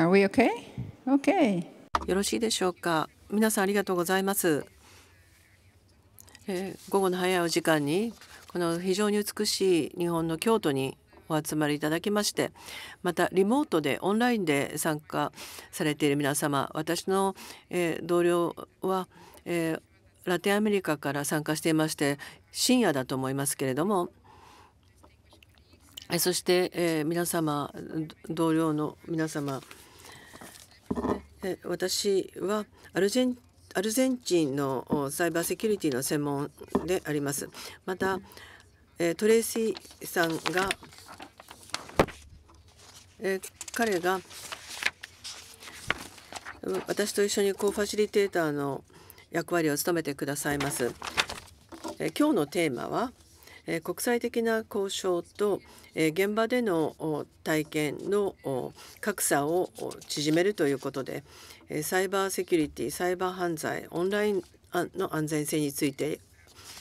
Are we okay? Okay. よろしいでしょうか。皆さんありがとうございます。えー、午後の早いお時間にこの非常に美しい日本の京都にお集まりいただきましてまたリモートでオンラインで参加されている皆様私の、えー、同僚は、えー、ラテンアメリカから参加していまして深夜だと思いますけれどもそして、え皆様同僚の皆様私はアルゼンアルゼンチンのサイバーセキュリティの専門であります。またトレーシーさんが彼が私と一緒にこうファシリテーターの役割を務めてくださいます。今日のテーマは「国際的な交渉と現場での体験の格差を縮めるということでサイバーセキュリティサイバー犯罪オンラインの安全性について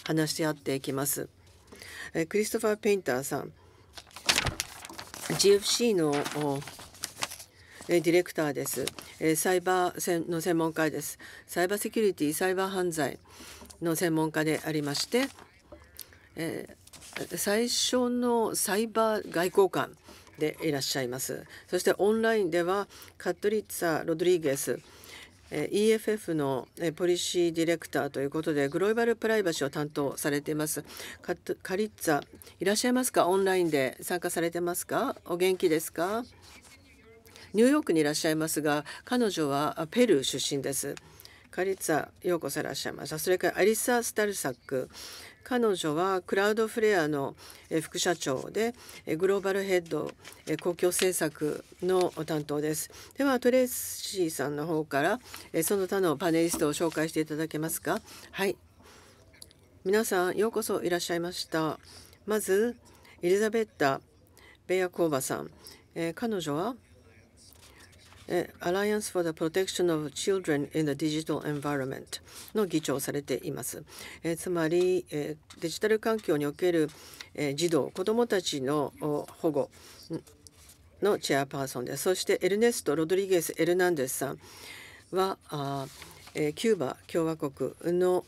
話し合っていきます。クリストファー・ペインターさん GFC のディレクターです。サイバーの専門家です。サイバーセキュリティ、サイバー犯罪の専門家でありまして、え最初のサイバー外交官でいらっしゃいますそしてオンラインではカトリッツァ・ロドリゲス EFF のポリシーディレクターということでグローバルプライバシーを担当されていますカカリッツァいらっしゃいますかオンラインで参加されてますかお元気ですかニューヨークにいらっしゃいますが彼女はペルー出身ですカリッツァようこそいらっしゃいましたそれからアリサ・スタルサック彼女はクラウドフレアの副社長でグローバルヘッド公共政策の担当ですではトレーシーさんの方からその他のパネリストを紹介していただけますかはい皆さんようこそいらっしゃいましたまずエリザベッタ・ベアコーバさん、えー、彼女は Alliance for the Protection of Children in the Digital Environment の議長をされています。つまり、デジタル環境における、児童、子どもたちの保護のチェアパーソンです。そしてエルネスト・ロドリゲス・エルナンデスさんはキューバ共和国の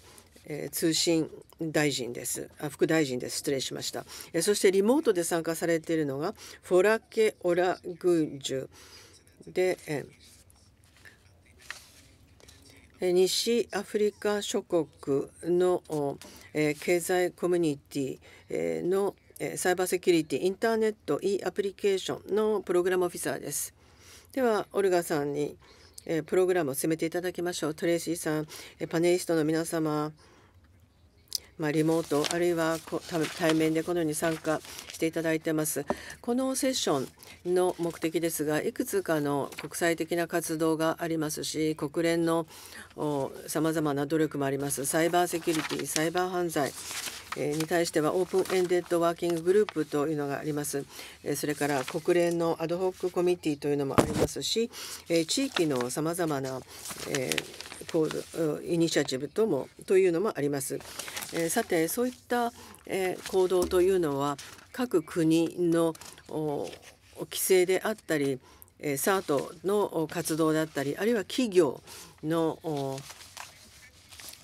通信大臣です副大臣です失礼しましたそしてリモートで参加されているのがフォラケ・オラ・グンジュで西アフリカ諸国の経済コミュニティのサイバーセキュリティインターネット e アプリケーションのプログラムオフィサーです。ではオルガさんにプログラムを進めていただきましょう。トレーシーさんパネリストの皆様まあ、リモートあるいは対面でこのように参加していただいてますこのセッションの目的ですがいくつかの国際的な活動がありますし国連のさまざまな努力もありますサイバーセキュリティサイバー犯罪に対してはオープンエンデッドワーキンググループというのがありますそれから国連のアドホックコミッティというのもありますし地域のさまざまなイニシアチブともというのもありますさてそういった行動というのは各国の規制であったり SART の活動だったりあるいは企業の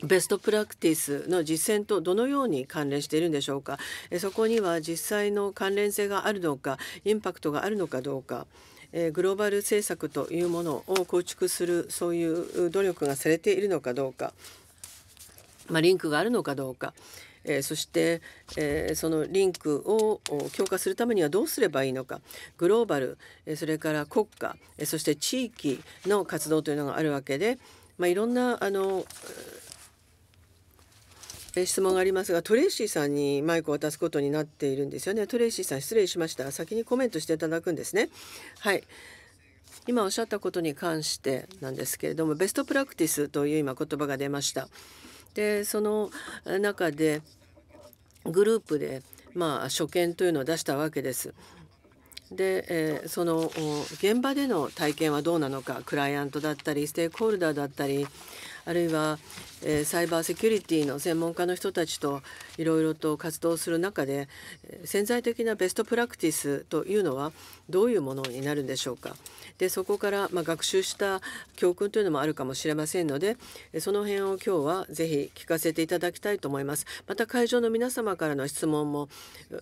ベストプラクティスの実践とどのように関連しているんでしょうかそこには実際の関連性があるのかインパクトがあるのかどうかグローバル政策というものを構築するそういう努力がされているのかどうか、まあ、リンクがあるのかどうか。えそして、えそのリンクを強化するためにはどうすればいいのかグローバル、えそれから国家、えそして地域の活動というのがあるわけで、まあ、いろんなあの質問がありますがトレーシーさんにマイクを渡すことになっているんですよねトレイシーさん失礼しました先にコメントしていただくんですねはい今おっしゃったことに関してなんですけれどもベストプラクティスという今言葉が出ましたでその中でグループでまあ初見というのを出したわけですで、えその現場での体験はどうなのかクライアントだったりステークホルダーだったりあるいはえサイバーセキュリティの専門家の人たちといろいろと活動する中で潜在的なベストプラクティスというのはどういうものになるんでしょうか。でそこから、ま学習した教訓というのもあるかもしれませんのでその辺を今日はぜひ聞かせていただきたいと思います。また会場の皆様からの質問も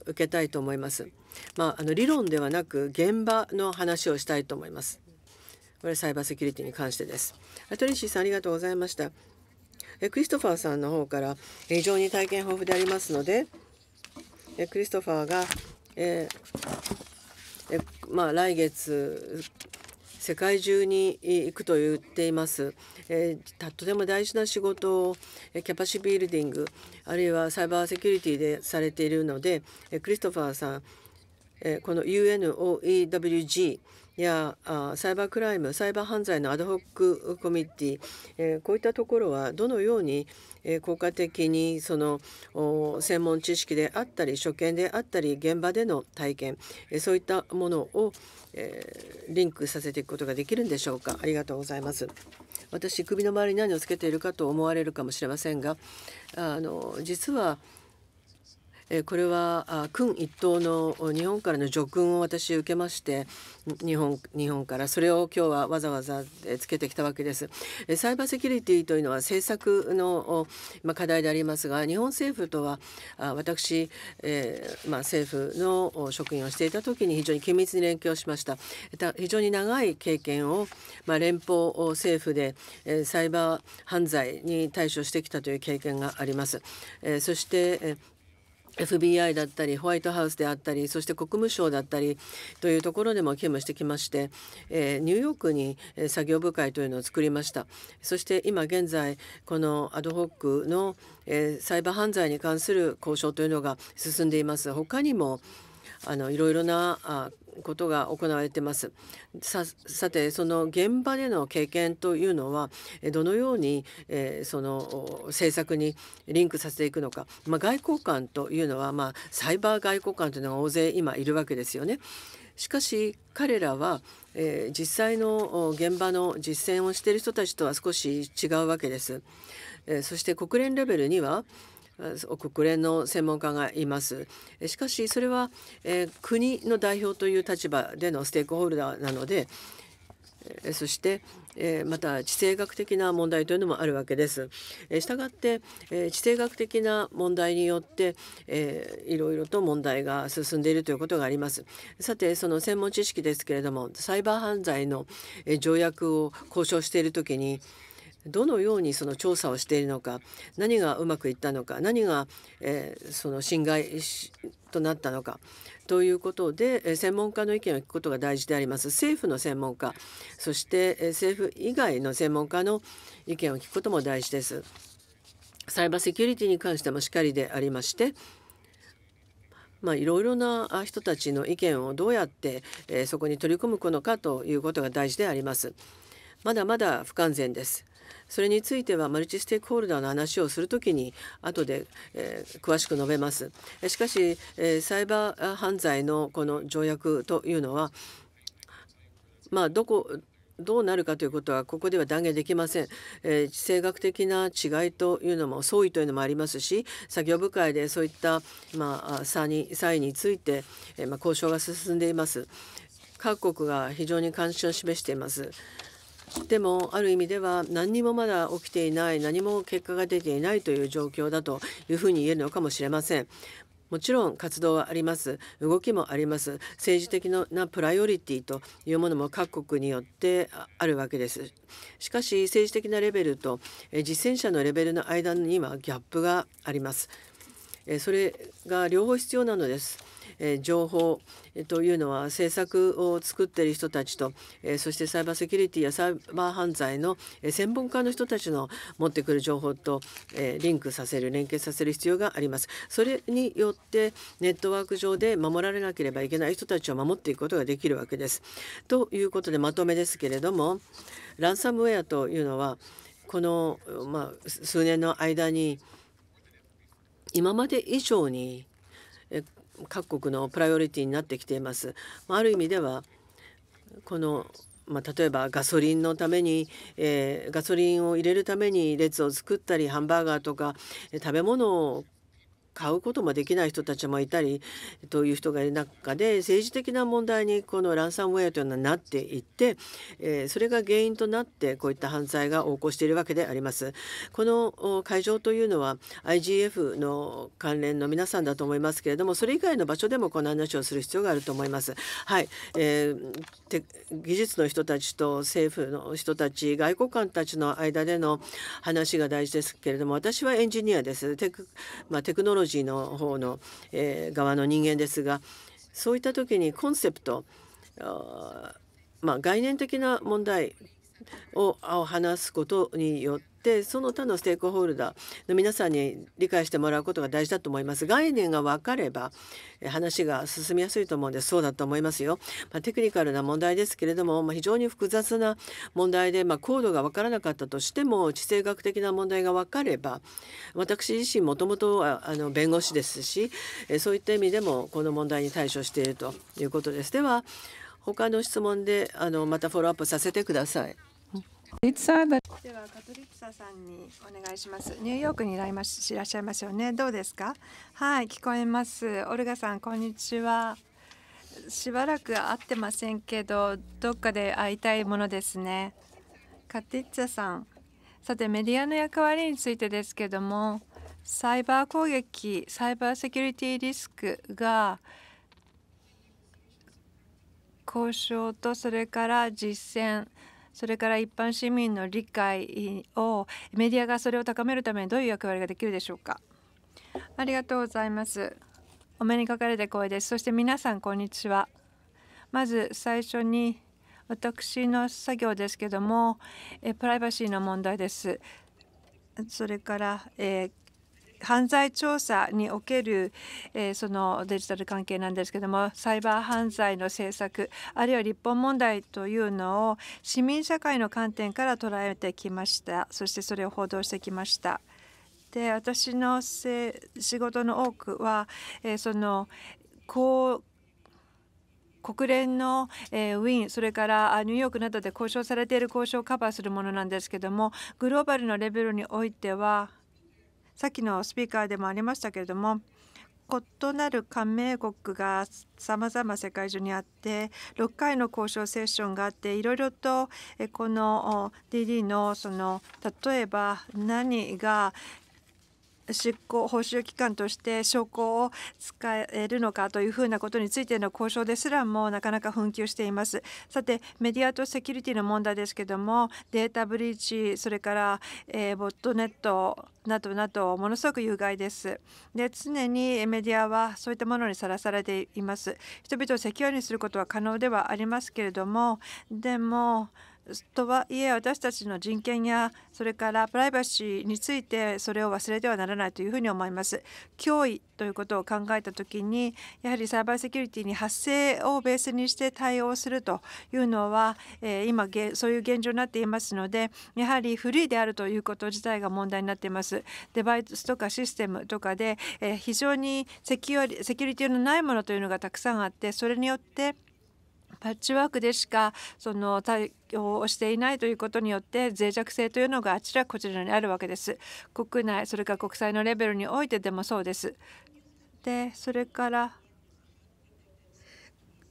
受けたいと思います。まあ、あの理論ではなく現場の話をしたいと思います。これサイバーセキュリティに関してです。アトリシーさんありがとうございました。えクリストファーさんの方から非常に体験豊富でありますのでえクリストファーが、えー、えまあ、来月世界中に行くと言っています、えー、とても大事な仕事をキャパシビルディングあるいはサイバーセキュリティでされているので、えクリストファーさん、えこの UNOEWG やサイバークライムサイバー犯罪のアドホックコミッティ、えー、こういったところはどのように、え効果的にその専門知識であったり所見であったり現場での体験、えそういったものを、えリンクさせていくことができるんでしょうかありがとうございます私首の周りに何をつけているかと思われるかもしれませんがあの実はえこれは君一党の日本からの叙勲を私受けまして日本日本からそれを今日はわざわざつけてきたわけです。サイバーセキュリティというのは政策の、ま課題でありますが日本政府とは私、えま政府の職員をしていた時に非常に緊密に連携をしました。非常に長い経験を、ま連邦政府でサイバー犯罪に対処してきたという経験があります。そして FBI だったりホワイトハウスであったりそして国務省だったりというところでも勤務してきまして、えー、ニューヨークに作業部会というのを作りましたそして今現在このアドホックの、えー、サイバー犯罪に関する交渉というのが進んでいます他にも、あのいろいろなあことが行われてますさてその現場での経験というのはどのように、えー、その政策にリンクさせていくのか、まあ、外交官というのは、まあ、サイバー外交官というのが大勢今いるわけですよね。しかし彼らは、えー、実際の現場の実践をしている人たちとは少し違うわけです。えー、そして国連レベルには国連の専門家がいますしかしそれは、え国の代表という立場でのステークホルダーなのでそしてまた地政学的な問題というのもあるわけです。したがって地政学的な問題によっていろいろと問題が進んでいるということがあります。さてその専門知識ですけれどもサイバー犯罪の条約を交渉しているときにどのようにその調査をしているのか何がうまくいったのか何が、えー、その侵害となったのかということで専門家の意見を聞くことが大事であります政府の専門家そして政府以外の専門家の意見を聞くことも大事ですサイバーセキュリティに関してもしかりでありましてまあ、いろいろな人たちの意見をどうやって、えそこに取り組むのかということが大事であります。まだまだ不完全です。それについてはマルチステークホルダーの話をするときに後で、えー、詳しく述べます。しかし、えー、サイバー犯罪のこの条約というのは、まあ、どこどうなるかということはここでは断言できません、えー、地政学的な違いというのも相違というのもありますし作業部会でそういった、まあ、差に際について、えー、まあ、交渉が進んでいます各国が非常に関心を示しています。でもある意味では何にもまだ起きていない何も結果が出ていないという状況だというふうに言えるのかもしれません。もちろん活動はあります動きもあります政治的なプライオリティというものも各国によってあるわけですしかし政治的なレベルと実践者のレベルの間にはギャップがありますそれが両方必要なのですえ情報というのは政策を作っている人たちと、えそしてサイバーセキュリティやサイバー犯罪の専門家の人たちの持ってくる情報と、えリンクさせる連携させる必要があります。それによってネットワーク上で守られなければいけない人たちを守っていくことができるわけです。ということでまとめですけれどもランサムウェアというのはこの、まあ、数年の間に今まで以上に各国のプライオリティになってきています。ある意味ではこのまあ、例えばガソリンのために、えー、ガソリンを入れるために列を作ったりハンバーガーとか、えー、食べ物を買うこともできない人たちもいたりという人がいる中で政治的な問題にこのランサムウェアというのはなっていって、えそれが原因となってこういった犯罪が横行しているわけであります。この会場というのは IGF の関連の皆さんだと思いますけれどもそれ以外の場所でもこの話をする必要があると思います。はい、えー、技術の人たちと政府の人たち外交官たちの間での話が大事ですけれども私はエンジニアです。テクまあ、テクノロ領事の方の、えー、側の人間ですがそういった時にコンセプトまあ、概念的な問題をを話すことによってその他のステークホルダーの皆さんに理解してもらうことが大事だと思います概念が分かれば話が進みやすいと思うんですそうだと思いますよ、まあ、テクニカルな問題ですけれども、まあ、非常に複雑な問題で、まあ、高度が分からなかったとしても地政学的な問題が分かれば私自身もともとあの弁護士ですしそういった意味でもこの問題に対処しているということですでは他の質問であのまたフォローアップさせてください。ではカトリッツァさんにお願いします。ニューヨークにいらっしゃいますよね。どうですか。はい、聞こえます。オルガさん、こんにちは。しばらく会ってませんけど、どっかで会いたいものですね。カティッツァさん。さて、メディアの役割についてですけども、サイバー攻撃、サイバーセキュリティリスクが交渉とそれから実践それから一般市民の理解をメディアがそれを高めるためにどういう役割ができるでしょうかありがとうございますお目にかかれて光栄ですそして皆さんこんにちはまず最初に私の作業ですけどもプライバシーの問題ですそれから、えー犯罪調査における、えー、そのデジタル関係なんですけどもサイバー犯罪の政策あるいは立法問題というのを市民社会の観点から捉えてきましたそしてそれを報道してきました。で私の仕事の多くは、えー、そのこう国連の、えウィーンそれからニューヨークなどで交渉されている交渉をカバーするものなんですけどもグローバルのレベルにおいてはさっきのスピーカーでもありましたけれども異なる加盟国がさまざま世界中にあって6回の交渉セッションがあっていろいろとこの DD のその例えば何が執行報酬機関として証拠を使えるのかというふうなことについての交渉ですらもなかなか紛糾しています。さてメディアとセキュリティの問題ですけどもデータブリーチそれから、えー、ボットネットなどなどものすごく有害です。で常にメディアはそういったものにさらされています。人々をセキュアにすることは可能ではありますけれどもでも。とはいえ私たちの人権やそれからプライバシーについてそれを忘れてはならないというふうに思います。脅威ということを考えた時にやはりサイバーセキュリティに発生をベースにして対応するというのは今そういう現状になっていますのでやはりフリーであるということ自体が問題になっています。デバイスとかシステムとかで非常にセキュリティのないものというのがたくさんあってそれによってパッチワークでしかその対応をしていないということによって脆弱性というのがあちらこちらにあるわけです。国内それから国際のレベルにおいてでもそうです。でそれから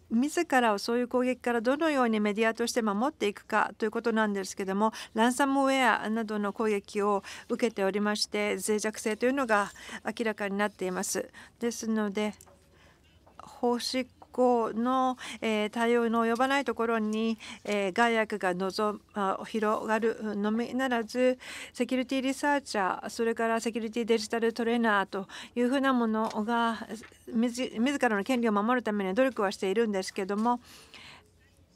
自らをそういう攻撃からどのようにメディアとして守っていくかということなんですけどもランサムウェアなどの攻撃を受けておりまして脆弱性というのが明らかになっています。ですので法執個の、えー、対応の及ばないところに、えー、害悪が望広がるのみならずセキュリティリサーチャーそれからセキュリティデジタルトレーナーというふうなものが自らの権利を守るために努力はしているんですけども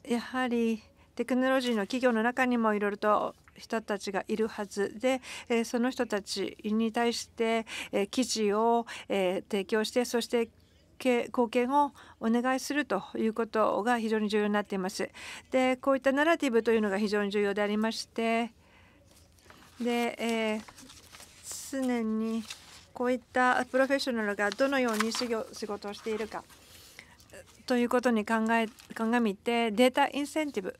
やはりテクノロジーの企業の中にもいろいろと人たちがいるはずで、えその人たちに対して、え記事を、え提供してそして貢献をお願いするということが非常に重要になっています。でこういったナラティブというのが非常に重要でありましてで、えー、常にこういったプロフェッショナルがどのように仕事をしているかということに考え鑑みてデータインセンティブ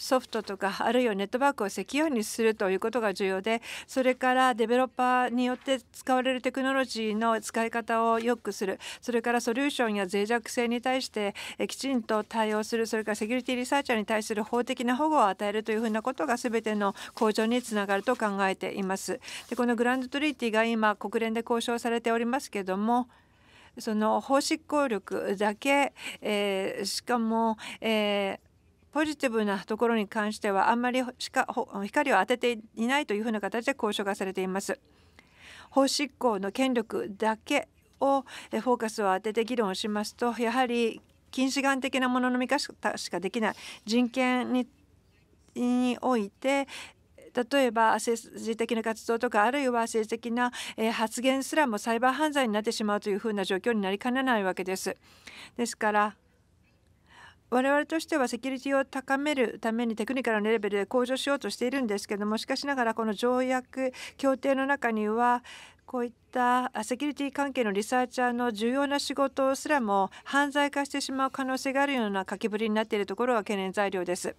ソフトとかあるいはネットワークをセキュアにするということが重要でそれからデベロッパーによって使われるテクノロジーの使い方を良くするそれからソリューションや脆弱性に対してきちんと対応するそれからセキュリティリサーチャーに対する法的な保護を与えるというふうなことが全ての向上につながると考えています。でこのグランドトリティが今国連で交渉されておりますけどもその法執行力だけ、えー、しかも、えーポジティブなところに関してはあんまり光を当てていないというふうな形で交渉がされています。法執行の権力だけをフォーカスを当てて議論しますとやはり近視眼的なものの見方しかできない人権ににおいて例えば政治的な活動とかあるいは政治的な発言すらもサイバー犯罪になってしまうというふうな状況になりかねないわけです。ですから我々としてはセキュリティを高めるためにテクニカルのレベルで向上しようとしているんですけどもしかしながらこの条約協定の中にはこういったセキュリティ関係のリサーチャーの重要な仕事すらも犯罪化してしまう可能性があるような書きぶりになっているところが懸念材料です。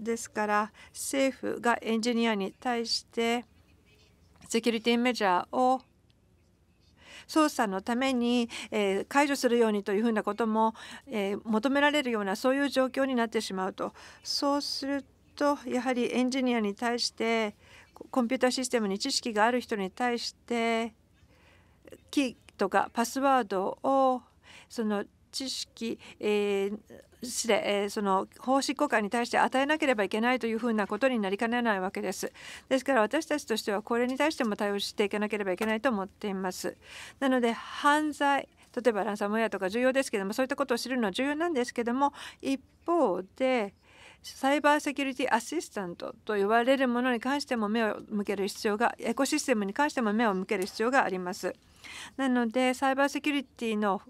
ですから政府がエンジニアに対してセキュリティメジャーを捜査のために、えー、解除するようにというふうなことも、えー、求められるようなそういう状況になってしまうとそうするとやはりエンジニアに対してコンピューターシステムに知識がある人に対してキーとかパスワードをその知識、えー、指令、えその法執行官に対して与えなければいけないというふうなことになりかねないわけです。ですから私たちとしてはこれに対しても対応していかなければいけないと思っています。なので犯罪例えばランサムウェアとか重要ですけどもそういったことを知るのは重要なんですけども一方でサイバーセキュリティアシスタントと呼われるものに関しても目を向ける必要がエコシステムに関しても目を向ける必要があります。なのでサイバーセキュリティの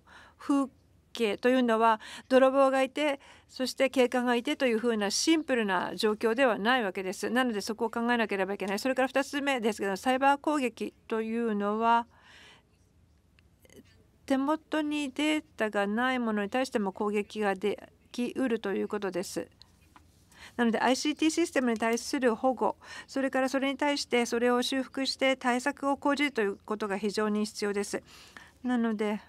景というのは泥棒がいてそして警官がいてというふうなシンプルな状況ではないわけですなのでそこを考えなければいけないそれから2つ目ですけどサイバー攻撃というのは手元にデータがないものに対しても攻撃ができうるということです。なので ICT システムに対する保護それからそれに対してそれを修復して対策を講じるということが非常に必要です。なので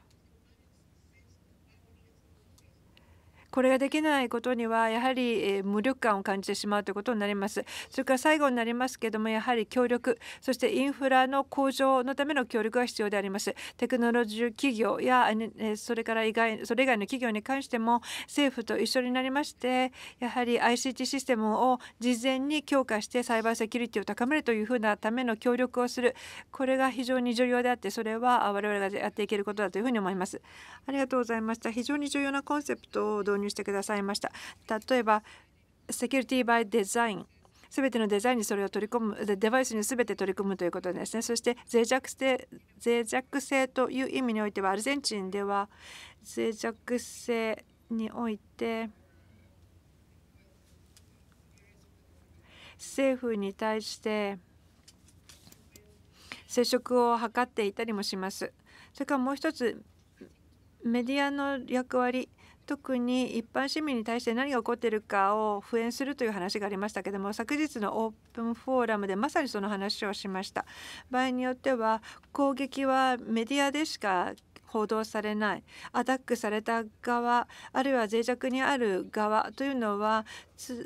これができないことにはやはり、え無力感を感じてしまうということになりますそれから最後になりますけどもやはり協力そしてインフラの向上のための協力が必要でありますテクノロジー企業やそれから以外それ以外の企業に関しても政府と一緒になりましてやはり ICT システムを事前に強化してサイバーセキュリティを高めるというふうなための協力をするこれが非常に重要であってそれは我々がやっていけることだというふうに思いますありがとうございました非常に重要なコンセプトを導入入してくださいました例えばセキュリティバイデザイン全てのデザインにそれを取り込むデバイスに全て取り組むということですねそして脆弱性脆弱性という意味においてはアルゼンチンでは脆弱性において政府に対して接触を図っていたりもします。それからもう一つメディアの役割特に一般市民に対して何が起こっているかを復縁するという話がありましたけども昨日のオープンフォーラムでまさにその話をしました場合によっては攻撃はメディアでしか報道されないアタックされた側あるいは脆弱にある側というのは必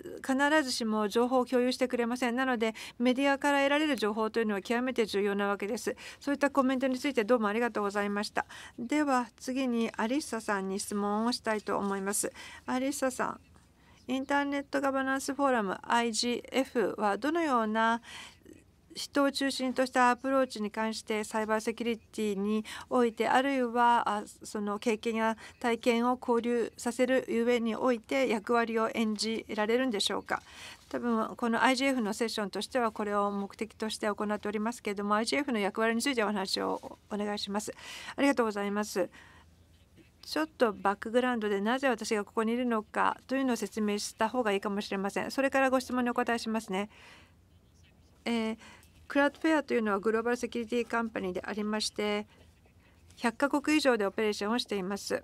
ずしも情報を共有してくれませんなのでメディアから得られる情報というのは極めて重要なわけですそういったコメントについてどうもありがとうございましたでは次にアリッサさんに質問をしたいと思いますアリッサさんインターネットガバナンスフォーラム IGF はどのような人を中心としたアプローチに関してサイバーセキュリティにおいてあるいはその経験や体験を交流させるゆえにおいて役割を演じられるんでしょうか多分この IGF のセッションとしてはこれを目的として行っておりますけれども IGF の役割についてお話をお願いします。ありがとうございます。ちょっとバックグラウンドでなぜ私がここにいるのかというのを説明した方がいいかもしれません。それからご質問にお答えしますね。えークラウドフェアというのはグローバルセキュリティカンパニーでありまして100カ国以上でオペレーションをしています。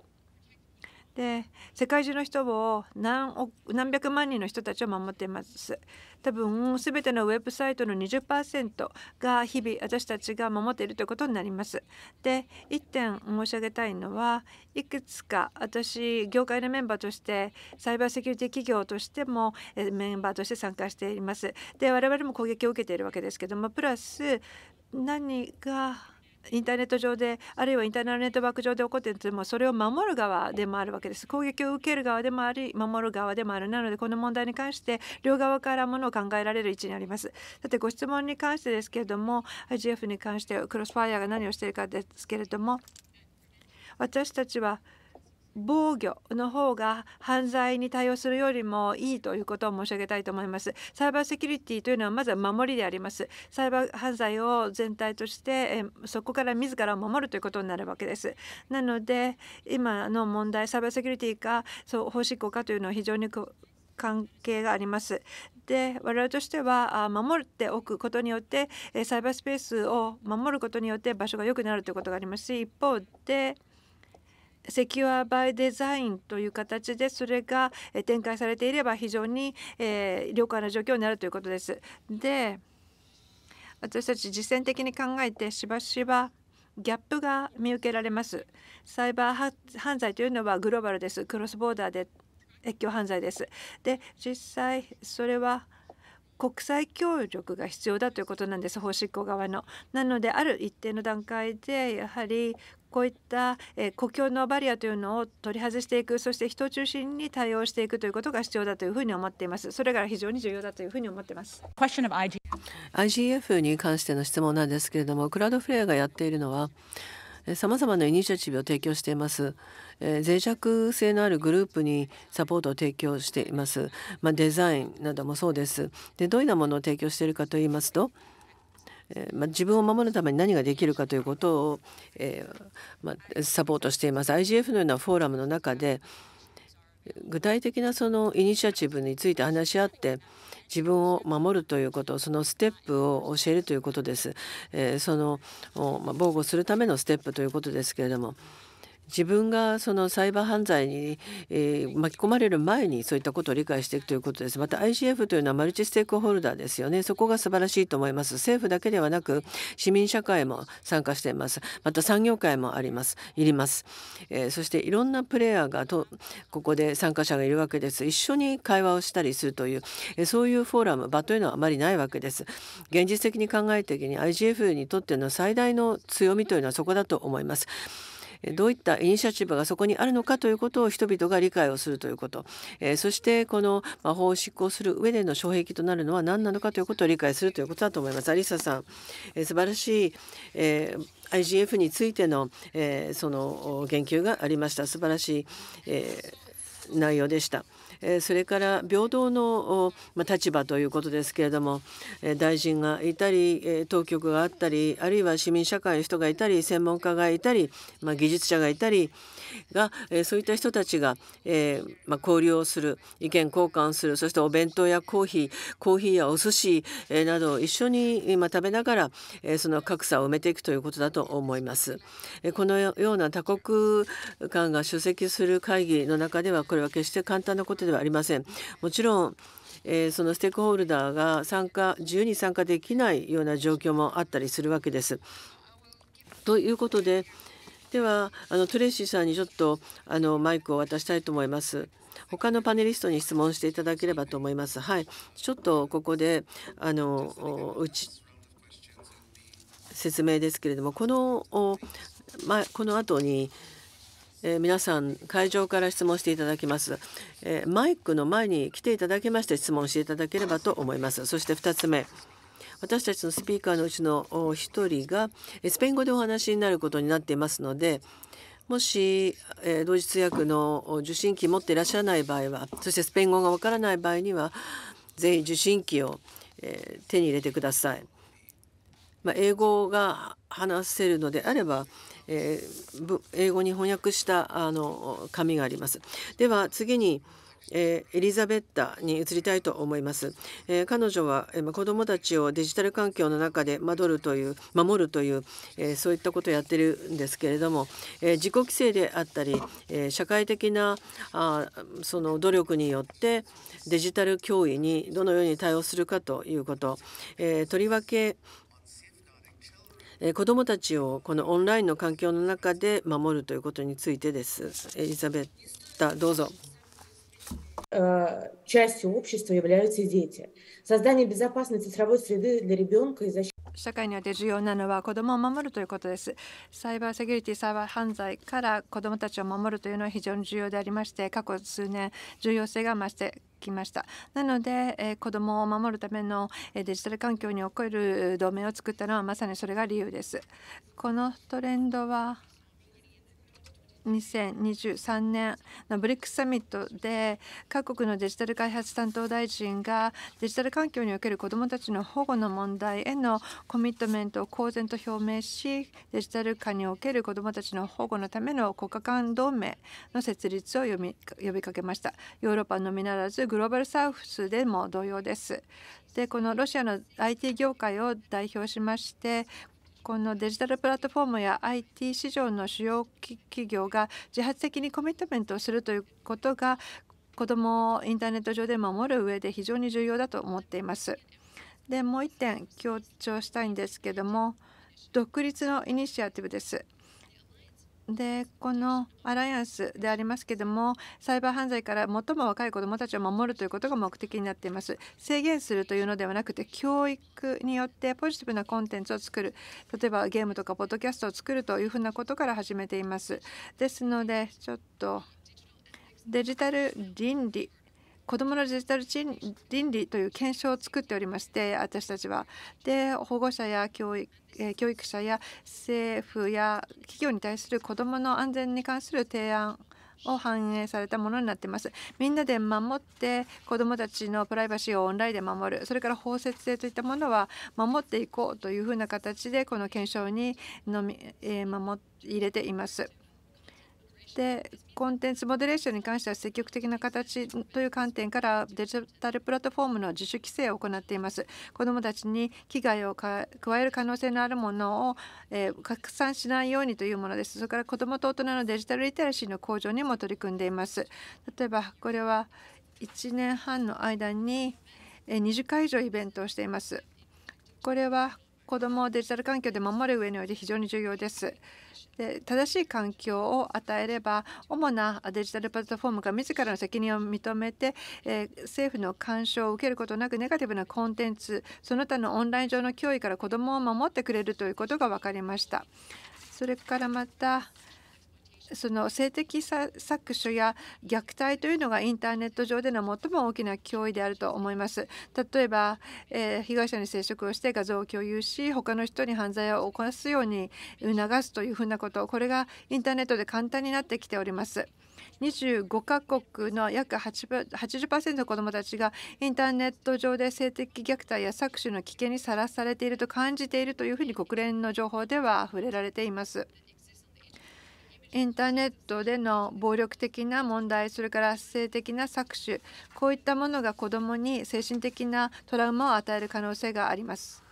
で世界中の人を何億何百万人の人たちを守っています多分全てのウェブサイトの20%が日々私たちが守っているということになりますで1点申し上げたいのはいくつか私業界のメンバーとしてサイバーセキュリティ企業としてもメンバーとして参加していますで我々も攻撃を受けているわけですけどもプラス何がインターネット上であるいはインターネットバック上で起こっているともそれを守る側でもあるわけです攻撃を受ける側でもあり守る側でもあるなのでこの問題に関して両側からものを考えられる位置にありますさてご質問に関してですけれども IGF に関してクロスファイアが何をしているかですけれども私たちは防御の方が犯罪に対応するよりもいいということを申し上げたいと思います。サイバーセキュリティというのはまずは守りであります。サイバー犯罪を全体としてそこから自らを守るということになるわけです。なので今の問題サイバーセキュリティかそう法執行かというのは非常に関係があります。で我々としては守っておくことによってサイバースペースを守ることによって場所が良くなるということがありますし一方でセキュア・バイ・デザインという形でそれが展開されていれば非常に、えー、良好な状況になるということです。で私たち実践的に考えてしばしばギャップが見受けられます。サイバー犯罪というのはグローバルです。クロスボーダーで越境犯罪です。で実際それは国際協力が必要だということなんです法執行側の。なのである一定の段階でやはりこういった、え国境のバリアというのを取り外していくそして人を中心に対応していくということが必要だというふうに思っていますそれが非常に重要だというふうに思っています IGF に関しての質問なんですけれどもクラウドフレアがやっているのはさまざまなイニシアチブを提供しています脆弱性のあるグループにサポートを提供しています。まあ、デザインなどもそうです。でどういうなものを提供しているかといいますと、えー、まあ、自分を守るために何ができるかということを、えー、まあ、サポートしています。IGF のようなフォーラムの中で具体的なそのイニシアチブについて話し合って自分を守るということそのステップを教えるということです、えー、その、まあ、防護するためのステップということですけれども自分がそのサイバー犯罪に、えー、巻き込まれる前にそういったことを理解していくということです。また ICF というのはマルチステークホルダーですよね。そこが素晴らしいと思います。政府だけではなく市民社会も参加しています。また産業界もあります。いります。えー、そしていろんなプレイヤーがとここで参加者がいるわけです。一緒に会話をしたりするという、えー、そういうフォーラム場というのはあまりないわけです。現実的に考えた時に IGF にとっての最大の強みというのはそこだと思います。どういったイニシアチブがそこにあるのかということを人々が理解をするということ、えそしてこの法を執行する上での障壁となるのは何なのかということを理解するということだと思います。アリサさん、え素晴らしい、え IGF についての、えその言及がありました素晴らしい、え内容でした。それから平等の立場ということですけれども大臣がいたり当局があったりあるいは市民社会の人がいたり専門家がいたり、まあ、技術者がいたりがそういった人たちが、えまあ、交流をする意見交換するそしてお弁当やコーヒーコーヒーやお寿司などを一緒に、ま食べながらその格差を埋めていくということだと思います。このような多国間が出席する会議の中ではこれは決して簡単なことではありません。もちろんえー、そのステークホルダーが参加自由に参加できないような状況もあったりするわけです。ということでではあのトレーシーさんにちょっとあのマイクを渡したいと思います。他のパネリストに質問していただければと思います。はい、ちょっとここであのうち説明ですけれどもこの、ま、この後にえー、皆さん会場から質問していただきます、えー、マイクの前に来ていただきまして質問していただければと思いますそして2つ目私たちのスピーカーのうちの1人がスペイン語でお話になることになっていますのでもし、えー、同時通訳の受信機持っていらっしゃらない場合はそしてスペイン語がわからない場合にはぜひ受信機を、えー、手に入れてください。まあ、英語が話せるのであればえー、英語に翻訳したあの紙があります。では次にえー、エリザベッタに移りたいと思います、えー、彼女は、えー、子どもたちをデジタル環境の中で守るという守るという、えー、そういったことをやってるんですけれども、えー、自己規制であったり、えー、社会的なあその努力によってデジタル脅威にどのように対応するかということ、えー、とりわけえ子どもたちをこのオンラインの環境の中で守るということについてです。エリザベッタどうぞ。社会において重要なのは子どもを守るということです。サイバーセキュリティ、サイバー犯罪から子どもたちを守るというのは非常に重要でありまして、過去数年、重要性が増してきましたなので、えー、子どもを守るための、えー、デジタル環境における同盟を作ったのはまさにそれが理由ですこのトレンドは2023年のブリックサミットで各国のデジタル開発担当大臣がデジタル環境における子どもたちの保護の問題へのコミットメントを公然と表明しデジタル化における子どもたちの保護のための国家間同盟の設立を呼び呼びかけましたヨーロッパのみならずグローバルサウスでも同様ですでこのロシアの IT 業界を代表しましてこのデジタルプラットフォームや IT 市場の主要企業が自発的にコミットメントをするということが子どもをインターネット上で守る上で非常に重要だと思っています。でもう1点強調したいんですけども独立のイニシアティブです。でこのアライアンスでありますけどもサイバー犯罪から最も若い子どもたちを守るということが目的になっています制限するというのではなくて教育によってポジティブなコンテンツを作る例えばゲームとかポッドキャストを作るというふうなことから始めていますですのでちょっとデジタル倫理子どものデジタル倫理という検証を作っておりまして私たちは。で保護者や教育教育者や政府や企業に対する子どもの安全に関する提案を反映されたものになってます。みんなで守って子どもたちのプライバシーをオンラインで守るそれから包摂性といったものは守っていこうというふうな形でこの検証にのみ、えー、守入れています。でコンテンツモデレーションに関しては積極的な形という観点からデジタルプラットフォームの自主規制を行っています。子どもたちに危害を加える可能性のあるものを、えー、拡散しないようにというものです。それから子どもと大人のデジタルリテラシーの向上にも取り組んでいます。例えばこれは1年半の間に20回以上イベントをしています。これは子どもをデジタル環境で守る上において非常に重要です。で正しい環境を与えれば主なデジタルプラットフォームが自らの責任を認めて、えー、政府の干渉を受けることなくネガティブなコンテンツその他のオンライン上の脅威から子どもを守ってくれるということが分かりました。それからまたその性的搾取や虐待というのがインターネット上での最も大きな脅威であると思います。例えば、えー、被害者に接触をして画像を共有し他の人に犯罪を起こすように促すというふうなことこれがインターネットで簡単になってきております。25カ国の約80%の子どもたちがインターネット上で性的虐待や搾取の危険にさらされていると感じているというふうに国連の情報では触れられています。インターネットでの暴力的な問題それから性的な搾取こういったものが子どもに精神的なトラウマを与える可能性があります。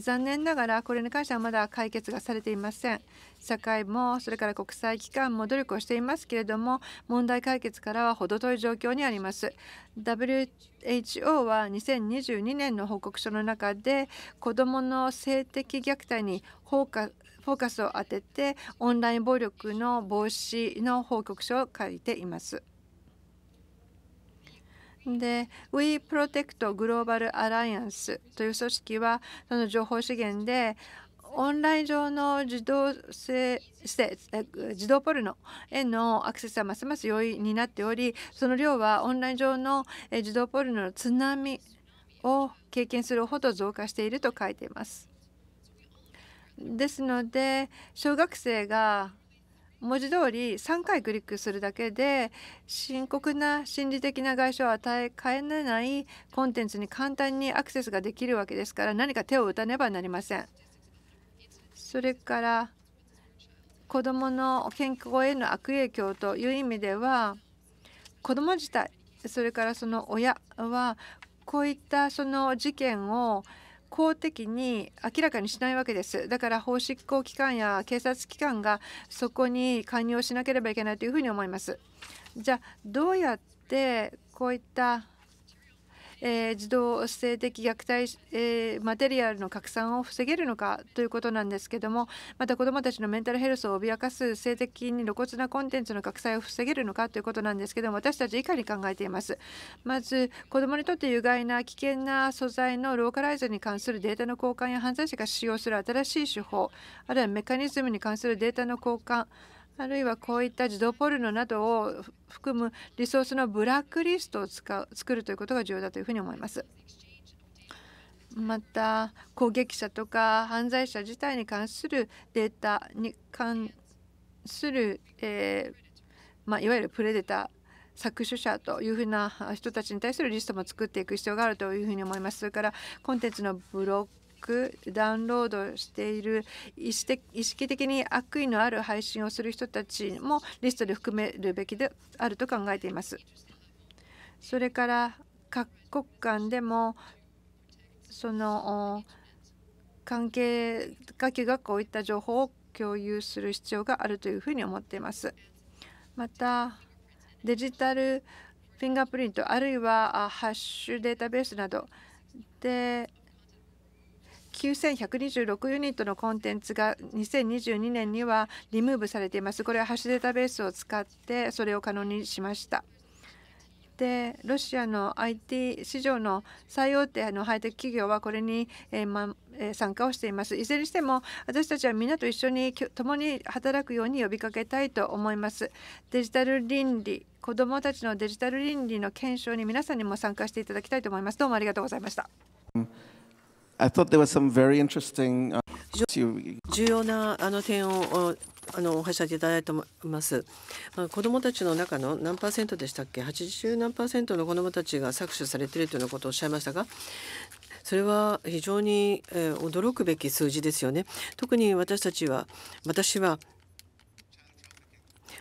残念ながらこれに関してはまだ解決がされていません社会もそれから国際機関も努力をしていますけれども問題解決からは程遠い状況にあります WHO は2022年の報告書の中で子どもの性的虐待にフォフォーカスを当ててオンライン暴力の防止の報告書を書いています。で We Protect Global Alliance という組織はその情報資源でオンライン上の児童性児童ポルノへのアクセスはますます容易になっておりその量はオンライン上の児童ポルノの津波を経験するほど増加していると書いています。ですので小学生が文字通り3回クリックするだけで深刻な心理的な外傷を与えかえないコンテンツに簡単にアクセスができるわけですから何か手を打たねばなりません。それから子どもの健康への悪影響という意味では子ども自体それからその親はこういったその事件を公的に明らかにしないわけです。だから法執行機関や警察機関がそこに関与しなければいけないというふうに思います。じゃあどうやってこういったえー、児童性的虐待、えー、マテリアルの拡散を防げるのかということなんですけどもまた子どもたちのメンタルヘルスを脅かす性的に露骨なコンテンツの拡散を防げるのかということなんですけども私たち以下に考えていますまず子どもにとって有害な危険な素材のローカライズに関するデータの交換や犯罪者が使用する新しい手法あるいはメカニズムに関するデータの交換あるいはこういった児童ポルノなどを含むリソースのブラックリストを使う作るということが重要だというふうに思います。また攻撃者とか犯罪者自体に関するデータに関する、えー、まあ、いわゆるプレデター搾取者というふうな人たちに対するリストも作っていく必要があるというふうに思います。それからコンテンツのブロッくダウンロードしている意識的に悪意のある配信をする人たちもリストで含めるべきであると考えています。それから各国間でもその関係各級がこういった情報を共有する必要があるというふうに思っています。またデジタルフィンガープリントあるいはハッシュデータベースなどで9126ユニットのコンテンツが2022年にはリムーブされています。これはハッシュデータベースを使ってそれを可能にしました。でロシアの IT 市場の最大手のハイテク企業はこれに、参加をしていますいずれにしても私たちはみんなと一緒に共に働くように呼びかけたいと思いますデジタル倫理子どもたちのデジタル倫理の検証に皆さんにも参加していただきたいと思いますどうもありがとうございました I thought there was some very interesting. 重要なあの点をあのお話しさていただいています。まあ、子どもたちの中の何パーセントでしたっけ80何パーセントの子どもたちが搾取されているというよことをおっしゃいましたがそれは非常に、えー、驚くべき数字ですよね。特に私たちは私は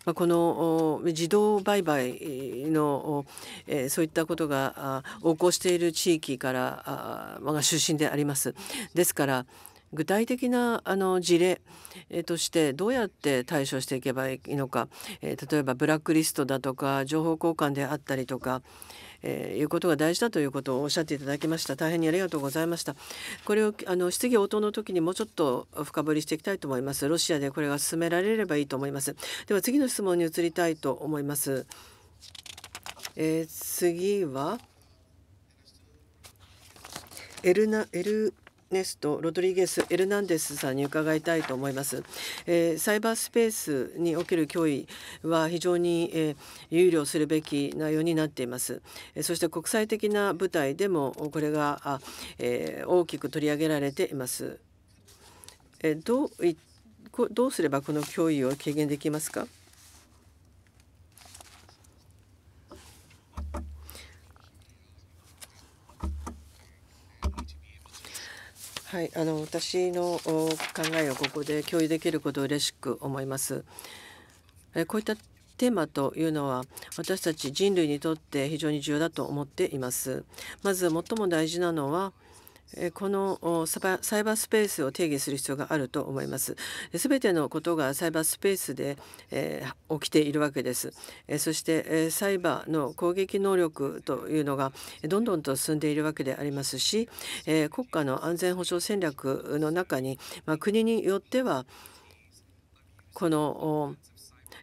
まあ、この自動売買の、えー、そういったことが横行している地域からあ、まあ、出身であります。ですから具体的なあの事例としてどうやって対処していけばいいのか、えー、例えばブラックリストだとか情報交換であったりとか、えー、いうことが大事だということをおっしゃっていただきました大変にありがとうございましたこれをあの質疑応答の時にもうちょっと深掘りしていきたいと思いますロシアでこれが進められればいいと思いますでは次の質問に移りたいと思います、えー、次はエルナエルネスト・ロドリゲス・エルナンデスさんに伺いたいと思います。えー、サイバースペースにおける脅威は非常に、えー、憂慮するべき内容になっています。そして国際的な舞台でもこれが、えー、大きく取り上げられています。えー、どういどうすればこの脅威を軽減できますかはい、あの私の考えをここで共有できることを嬉しく思います。えこういったテーマというのは私たち人類にとって非常に重要だと思っています。まず最も大事なのはこのサイバースペースを定義する必要があると思います。すべてのことがサイバースペースでえ起きているわけです。えそしてえサイバーの攻撃能力というのがどんどんと進んでいるわけでありますし、え国家の安全保障戦略の中にま国によってはこの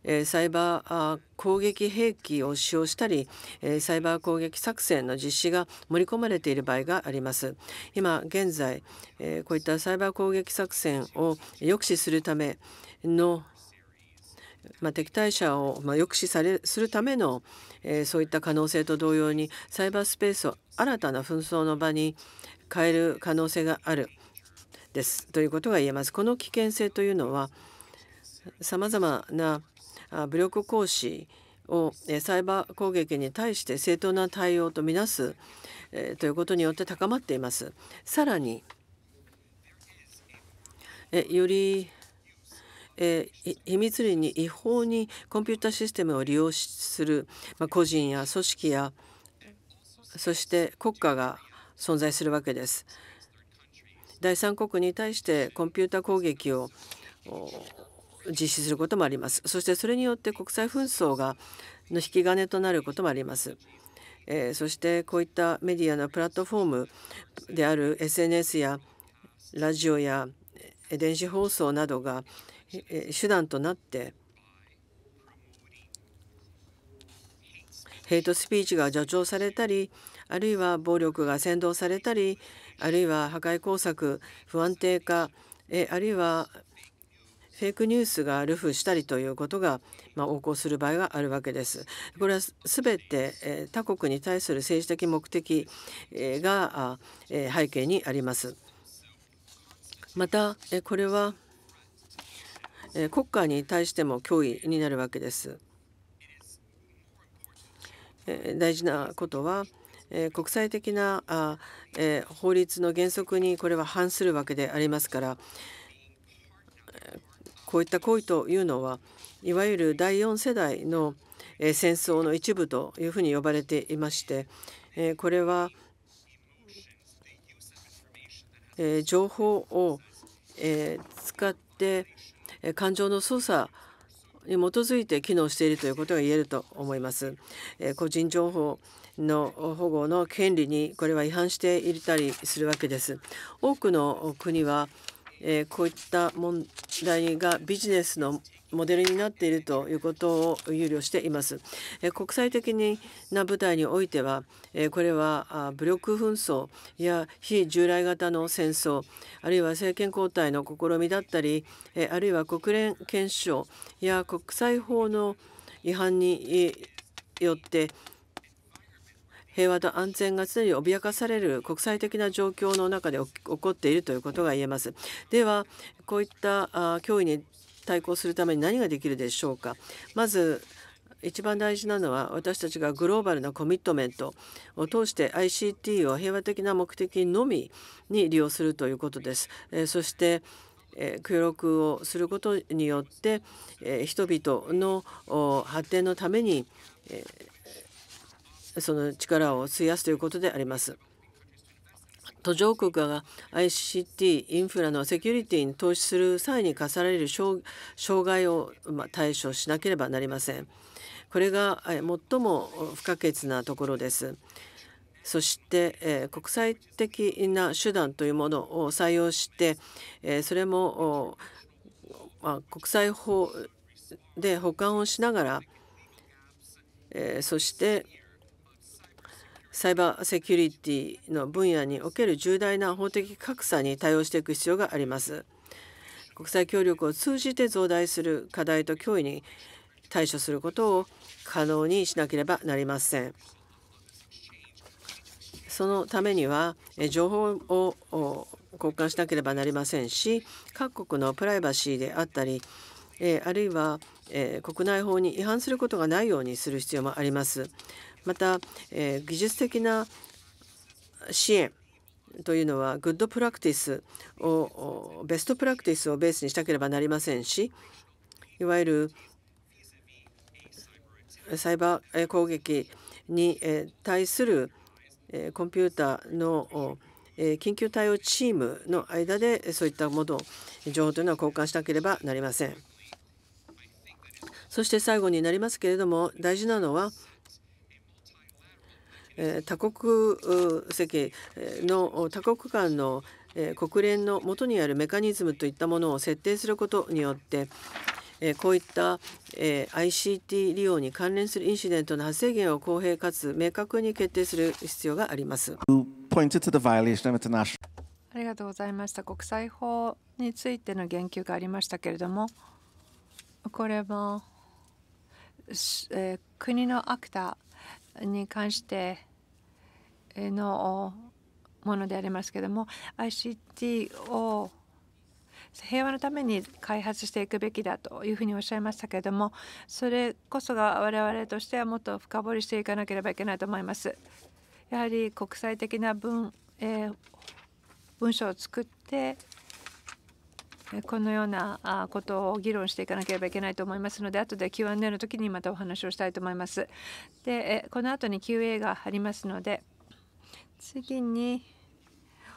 えサイバー攻撃兵器を使用したり、えサイバー攻撃作戦の実施が盛り込まれている場合があります。今現在、えこういったサイバー攻撃作戦を抑止するためのまあ、敵対者を、まあ、抑止されするための、えそういった可能性と同様にサイバースペースを新たな紛争の場に変える可能性があるですということが言えます。この危険性というのはさまざまな武力行使をサイバー攻撃に対して正当な対応とみなすということによって高まっています。さらによりえ秘密裏に違法にコンピュータシステムを利用する、ま個人や組織やそして国家が存在するわけです。第三国に対してコンピュータ攻撃を実施することもありますそしてそれによって国際紛争がの引き金となることもあります。えー、そしてこういったメディアのプラットフォームである SNS やラジオや電子放送などが手段となってヘイトスピーチが助長されたりあるいは暴力が扇動されたりあるいは破壊工作不安定化あるいはフェイクニュースが流布したりということが、まあ、横行する場合があるわけです。これは全て、え他国に対する政治的目的、えが、え背景にあります。また、えこれは、え国家に対しても脅威になるわけです。え大事なことは、国際的な法律の原則にこれは反するわけでありますからこういった行為というのはいわゆる第4世代の戦争の一部というふうに呼ばれていましてこれは情報を使って感情の操作に基づいて機能しているということが言えると思います。個人情報の保護の権利にこれは違反していたりするわけです。多くの国はえこういった問題がビジネスのモデルになっているということを憂慮しています。え国際的にな舞台においてはえこれは武力紛争や非従来型の戦争あるいは政権交代の試みだったりえあるいは国連憲章や国際法の違反によって平和と安全が常に脅かされる国際的な状況の中で起こっているということが言えます。ではこういった脅威に対抗するために何ができるでしょうか。まず一番大事なのは私たちがグローバルなコミットメントを通して ICT を平和的な目的のみに利用するということです。えそして協力をすることによって人々の発展のためにその力を費やすということであります。途上国が ICT インフラのセキュリティに投資する際に課される障害を対処しなければなりません。これが最も不可欠なところです。そして、え国際的な手段というものを採用して、えそれも、ま国際法で保管をしながら、えそしてサイバーセキュリティの分野における重大な法的格差に対応していく必要があります。国際協力を通じて増大する課題と脅威に対処することを可能にしなければなりません。そのためには情報を交換しなければなりませんし各国のプライバシーであったりあるいは国内法に違反することがないようにする必要もあります。また、え技術的な支援というのはグッドプラクティスをベストプラクティスをベースにしなければなりませんしいわゆるサイバー攻撃に対するコンピューターの緊急対応チームの間でそういったもの情報というのは交換しなければなりません。そして最後になりますけれども大事なのは多国籍の多国間の国連の元にあるメカニズムといったものを設定することによってこういった ICT 利用に関連するインシデントの発生源を公平かつ明確に決定する必要があります。ありがとうございました。国際法についての言及がありましたけれども、これも、え国のアクターに関してのものでありますけども ICT を平和のために開発していくべきだというふうにおっしゃいましたけれどもそれこそが我々としてはもっと深掘りしていかなければいけないと思います。やはり国際的な文,、えー、文書を作ってこのようなことを議論していかなければいけないと思いますので後で Q&A の時にまたお話をしたいと思います。でこの後に QA がありますので。次に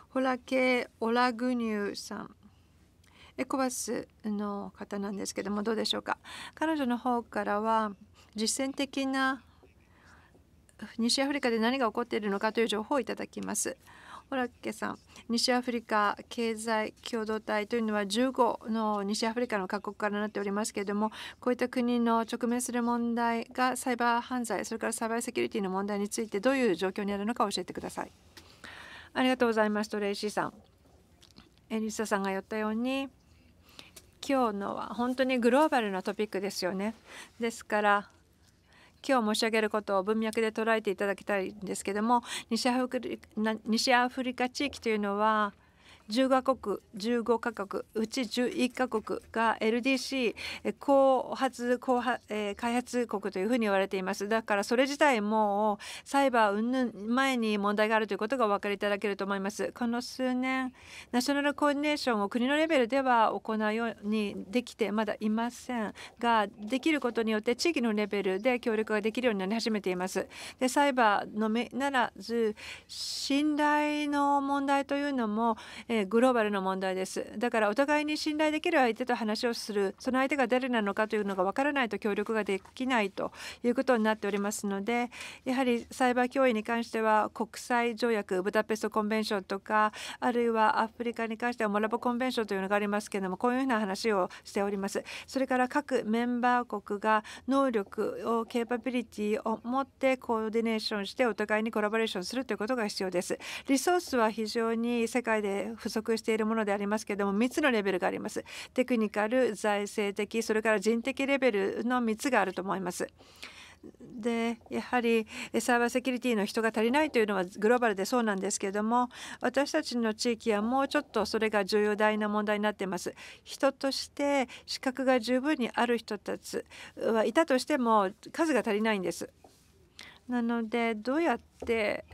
ホラケ・オラグニューさんエコバスの方なんですけどもどうでしょうか彼女の方からは実践的な西アフリカで何が起こっているのかという情報をいただきます。オラッケさん西アフリカ経済共同体というのは15の西アフリカの各国からなっておりますけれどもこういった国の直面する問題がサイバー犯罪それからサイバーセキュリティの問題についてどういう状況にあるのか教えてください。ありがとうございますトレイシーさん。エリサさんが言ったように今日のは本当にグローバルなトピックですよね。ですから今日申し上げることを文脈で捉えていただきたいんですけども西アフリカ地域というのは15カ国15カ国うち11カ国が LDC 後発後発、えー、開発国というふうに言われていますだからそれ自体もサイバー云々前に問題があるということがお分かりいただけると思いますこの数年ナショナルコーディネーションを国のレベルでは行うようにできてまだいませんができることによって地域のレベルで協力ができるようになり始めていますでサイバーのみならず信頼の問題というのも、えーえグローバルの問題ですだからお互いに信頼できる相手と話をするその相手が誰なのかというのが分からないと協力ができないということになっておりますのでやはりサイバー脅威に関しては国際条約ブダペストコンベンションとかあるいはアフリカに関してはモラボコンベンションというのがありますけれどもこういうふうな話をしておりますそれから各メンバー国が能力をケーパビリティを持ってコーディネーションしてお互いにコラボレーションするということが必要ですリソースは非常に世界で不足しているものでありますけれども3つのレベルがありますテクニカル財政的それから人的レベルの3つがあると思います。でやはりサーバーセキュリティの人が足りないというのはグローバルでそうなんですけれども私たちの地域はもうちょっとそれが重要大な問題になっています人として資格が十分にある人たちはいたとしても数が足りないんですなのでどうやって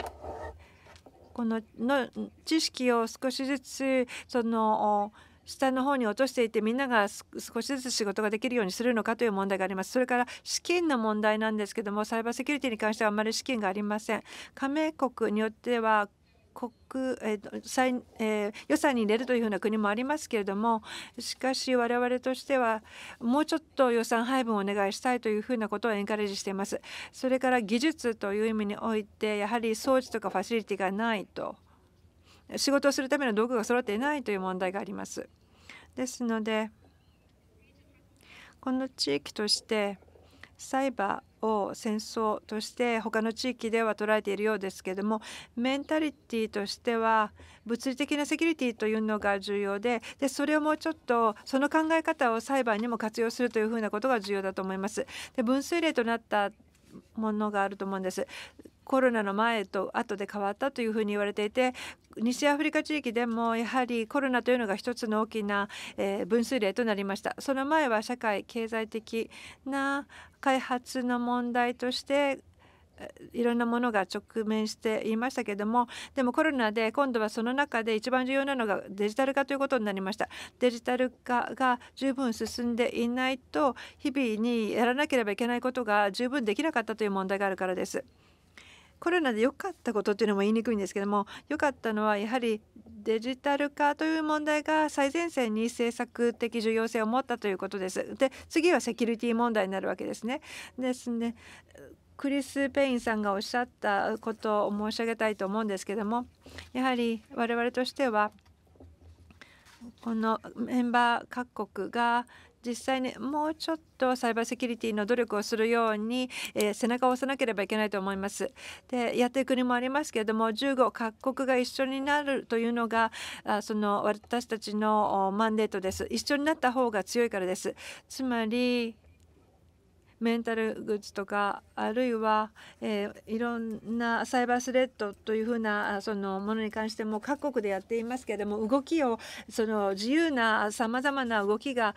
このの知識を少しずつその下の方に落としていってみんなが少しずつ仕事ができるようにするのかという問題がありますそれから資金の問題なんですけどもサイバーセキュリティに関してはあまり資金がありません加盟国によっては国、えー歳えー、予算に入れるというふうな国もありますけれどもしかし我々としてはもうちょっと予算配分をお願いしたいというふうなことをエンカレージしていますそれから技術という意味においてやはり装置とかファシリティがないと仕事をするための道具が揃っていないという問題がありますですのでこの地域としてサイバーを戦争として他の地域では捉えているようですけれどもメンタリティとしては物理的なセキュリティというのが重要ででそれをもうちょっとその考え方を裁判にも活用するというふうなことが重要だと思います。で分水嶺となったものがあると思うんです。コロナの前と後で変わったというふうに言われていて西アフリカ地域でもやはりコロナというのが一つの大きな、え分水嶺となりましたその前は社会経済的な開発の問題としていろんなものが直面していましたけれどもでもコロナで今度はその中で一番重要なのがデジタル化ということになりましたデジタル化が十分進んでいないと日々にやらなければいけないことが十分できなかったという問題があるからです。コロナで良かったことっていうのも言いにくいんですけども良かったのはやはりデジタル化という問題が最前線に政策的重要性を持ったということです。で次はセキュリティ問題になるわけですね。ですねクリス・ペインさんがおっしゃったことを申し上げたいと思うんですけどもやはり我々としてはこのメンバー各国が実際にもうちょっとサイバーセキュリティの努力をするように、えー、背中を押さなければいけないと思います。でやっていく国もありますけれども15各国が一緒になるというのがあその私たちのマンデートです。一緒になった方が強いからです。つまりメンタルグッズとかあるいは、えー、いろんなサイバースレッドというふうなそのものに関しても各国でやっていますけれども動きをその自由なさまざまな動きが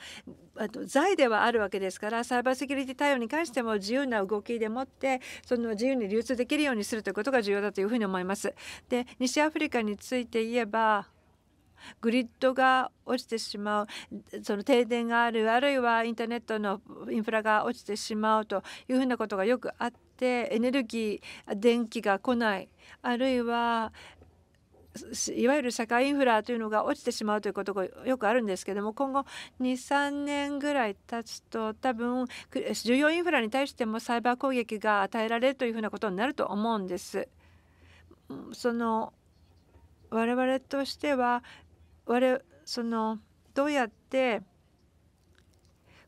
あと財ではあるわけですからサイバーセキュリティ対応に関しても自由な動きでもってその自由に流通できるようにするということが重要だというふうに思います。で西アフリカについて言えばグリッドが落ちてしまうその停電があるあるいはインターネットのインフラが落ちてしまうというふうなことがよくあってエネルギー電気が来ないあるいはいわゆる社会インフラというのが落ちてしまうということがよくあるんですけども今後23年ぐらい経つと多分重要インフラに対してもサイバー攻撃が与えられるというふうなことになると思うんです。その我々としては我そのどうやって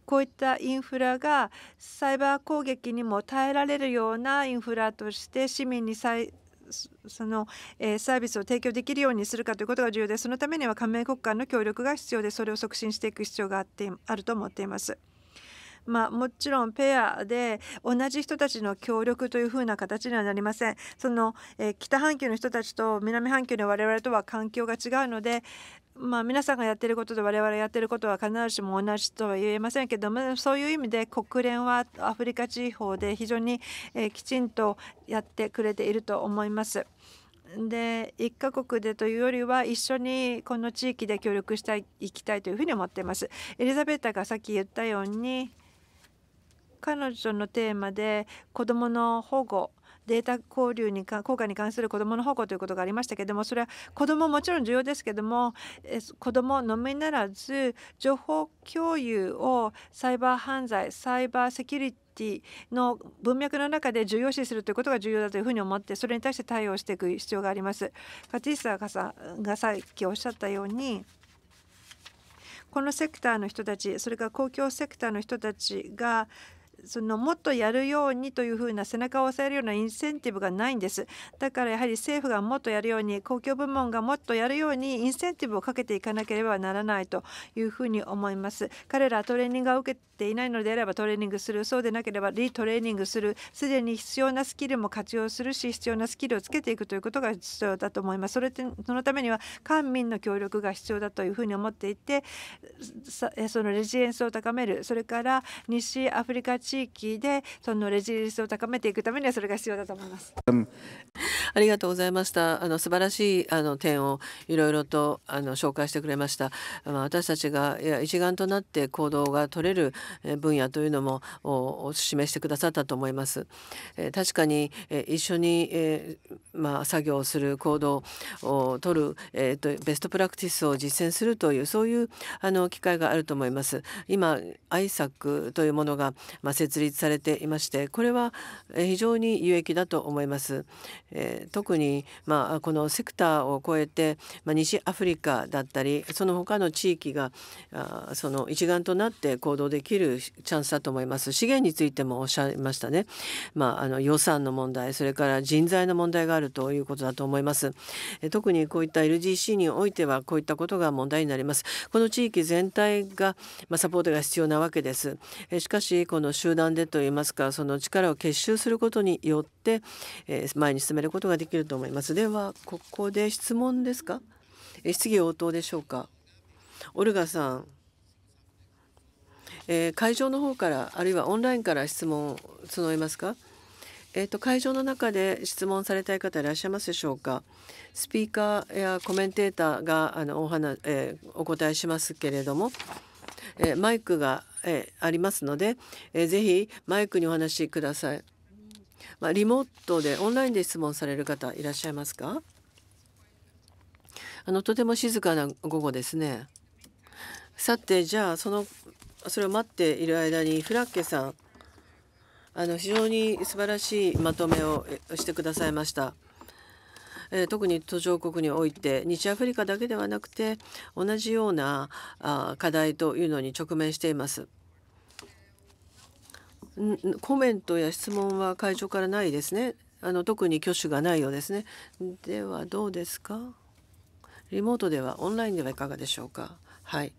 こういったインフラがサイバー攻撃にも耐えられるようなインフラとして市民に再その、えサービスを提供できるようにするかということが重要でそのためには加盟国間の協力が必要でそれを促進していく必要があってあると思っています。まあ、もちろんペアで同じ人たちの協力というふうな形にはなりませんその、えー、北半球の人たちと南半球の我々とは環境が違うので、まあ、皆さんがやってることと我々やってることは必ずしも同じとは言えませんけどもそういう意味で国連はアフリカ地方で非常に、えきちんとやってくれていると思います。で1か国でというよりは一緒にこの地域で協力していきたいというふうに思っています。エリザベータがさっき言ったように彼女のテーマで子どもの保護データ交流にか効果に関する子どもの保護ということがありましたけれどもそれは子どももちろん重要ですけども子どものみならず情報共有をサイバー犯罪サイバーセキュリティの文脈の中で重要視するということが重要だというふうに思ってそれに対して対応していく必要があります。カティスがさがさっきおっしゃったようにこのセクターの人たちそれから公共セクターの人たちがそのもっとやるようにというふうな背中を押さえるようなインセンティブがないんですだからやはり政府がもっとやるように公共部門がもっとやるようにインセンティブをかけていかなければならないというふうに思います彼らトレーニングを受けていないのであればトレーニングするそうでなければリトレーニングするすでに必要なスキルも活用するし必要なスキルをつけていくということが必要だと思いますそれってそのためには官民の協力が必要だというふうに思っていてそのレジエンスを高めるそれから西アフリカ地地域でそのレジリエンスを高めていくためにはそれが必要だと思います。ありがとうございました。あの素晴らしいあの点をいろいろとあの紹介してくれました。まあ、私たちが一丸となって行動が取れる分野というのもお示してくださったと思います。え確かに、え一緒に、えまあ、作業する行動を取る、えーと、ベストプラクティスを実践するというそういうあの機会があると思います。今アイサックというものが、まあ設立されていましてこれは非常に有益だと思います。えー、特に、まあ、このセクターを超えて、まあ、西アフリカだったりその他の地域があその一丸となって行動できるチャンスだと思います。資源についてもおっしゃいましたね。まあ、あの予算の問題それから人材の問題があるということだと思います。えー、特にこういった LGC においてはこういったことが問題になります。この地域全体が、まあ、サポートが必要なわけです。えー、しかしこの集集団でといいますかその力を結集することによって、えー、前に進めることができると思います。ではここで質問ですか、質疑応答でしょうか。オルガさん、えー、会場の方からあるいはオンラインから質問を募りますか。えーと、と会場の中で質問されたい方いらっしゃいますでしょうかスピーカーやコメンテーターがあのお話、えー、お答えしますけれども、えー、マイクがえありますので、えー、ぜひマイクにお話しください。まあ、リモートでオンラインで質問される方いらっしゃいますかあのとても静かな午後ですね。さてじゃあそのそれを待っている間にフラッケさんあの非常に素晴らしいまとめをしてくださいました。えー、特に途上国において日アフリカだけではなくて同じようなあ課題というのに直面しています。コメントや質問は会場からないですね。あの特に挙手がないようですね。ではどうですか。リモートではオンラインではいかがでしょうか。はい。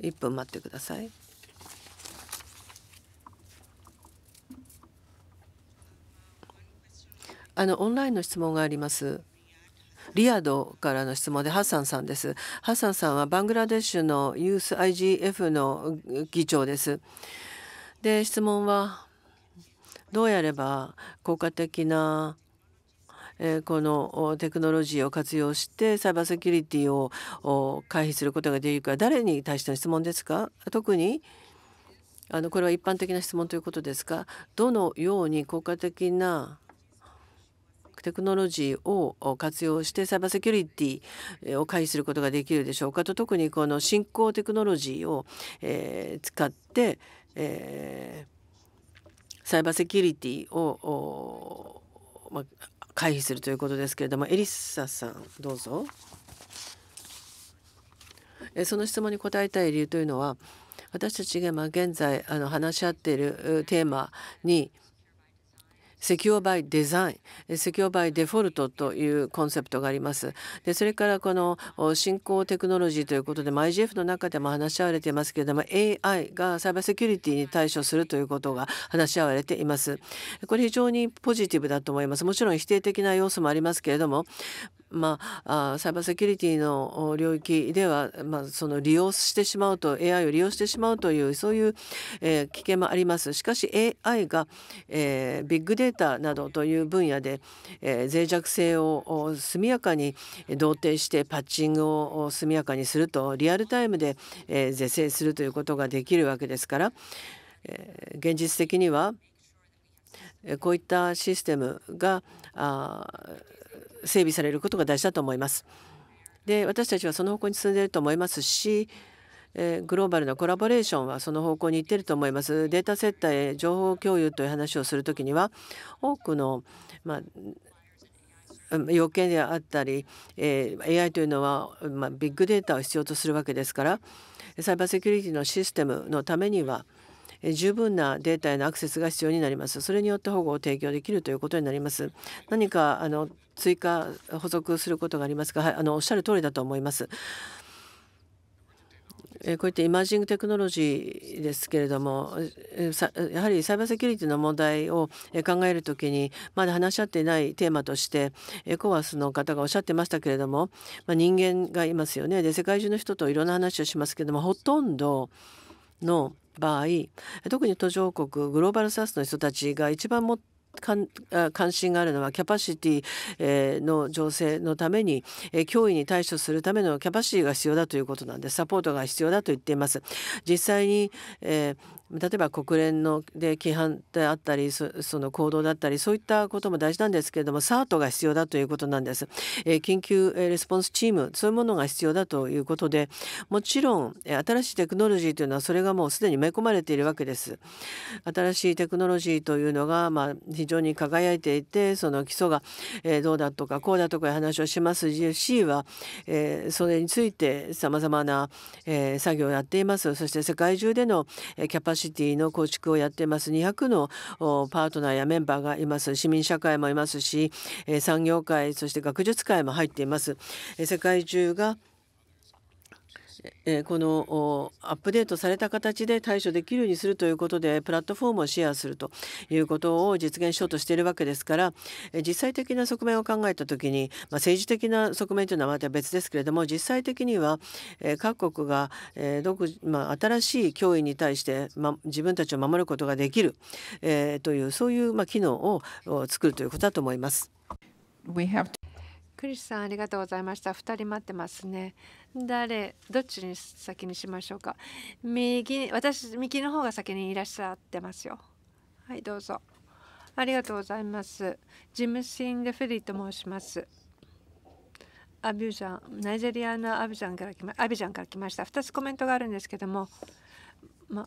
一分待ってください。あのオンラインの質問があります。リヤドからの質問でハッサンさんですハッサンさんはバングラデシュのユース IGF の議長ですで質問はどうやれば効果的なこのテクノロジーを活用してサイバーセキュリティを回避することができるか誰に対しての質問ですか特にあのこれは一般的な質問ということですかどのように効果的なテクノロジーを活用してサイバーセキュリティを回避することができるでしょうかと特にこの新興テクノロジーを、えー、使って、えー、サイバーセキュリティを、ま回避するということですけれどもエリッサさんどうぞ。その質問に答えたい理由というのは私たちが現在あの話し合っているテーマにセキュアバイデザインセキュアバイデフォルトというコンセプトがありますでそれからこの新興テクノロジーということで、まあ、IGF の中でも話し合われていますけれども AI がサイバーセキュリティに対処するということが話し合われていますこれ非常にポジティブだと思いますもちろん否定的な要素もありますけれどもまあ、サイバーセキュリティの領域では、まあ、その利用してしまうと AI を利用してしまうというそういう、えー、危険もありますしかし AI が、えー、ビッグデータなどという分野で、えー、脆弱性を速やかに同定してパッチングを速やかにするとリアルタイムで、えー、是正するということができるわけですから、えー、現実的にはこういったシステムがあ整備されることが大事だと思います。で私たちはその方向に進んでいると思いますし、えー、グローバルなコラボレーションはその方向に行っていると思います。データセッターへ情報共有という話をするときには多くの、まあ要件であったり、えー、AI というのは、まあ、ビッグデータを必要とするわけですからサイバーセキュリティのシステムのためには、十分なデータへのアクセスが必要になりますそれによって保護を提供できるということになります何かあの追加補足することがありますか、はい、あのおっしゃる通りだと思いますこういったイマージングテクノロジーですけれどもやはりサイバーセキュリティの問題を考えるときにまだ話し合っていないテーマとしてエコワスの方がおっしゃってましたけれども、まあ、人間がいますよねで世界中の人といろんな話をしますけれどもほとんどの場合特に途上国グローバルサウスの人たちが一番も関心があるのはキャパシティの情勢のために脅威に対処するためのキャパシティが必要だということなんでサポートが必要だと言っています。実際に、え例えば国連ので規範であったりその行動だったりそういったことも大事なんですけれどもサートが必要だということなんです、えー、緊急レスポンスチームそういうものが必要だということでもちろん新しいテクノロジーというのはそれがもうすでに埋め込まれているわけです新しいテクノロジーというのがまあ非常に輝いていてその基礎が、えー、どうだとかこうだとかいう話をします GFC は、えー、それについてさまざまな、えー、作業をやっていますそして世界中でのキャパシシティの構築をやっています200のパートナーやメンバーがいます市民社会もいますし産業界そして学術界も入っています。世界中がえー、このアップデートされた形で対処できるようにするということでプラットフォームをシェアするということを実現しようとしているわけですから、え実際的な側面を考えた時に、まあ、政治的な側面というのはまた別ですけれども実際的には、え各国が、え独まあ、新しい脅威に対して、ま、自分たちを守ることができる、えー、というそういう、まあ、機能を作るということだと思います。クリスさんありがとうございました2人待ってますね誰どっちに先にしましょうか右私右の方が先にいらっしゃってますよはいどうぞありがとうございますジムシン・レフェリーと申しますアビュジャンナイジェリアのアビジャンから来まアビジャンから来ました2つコメントがあるんですけどもま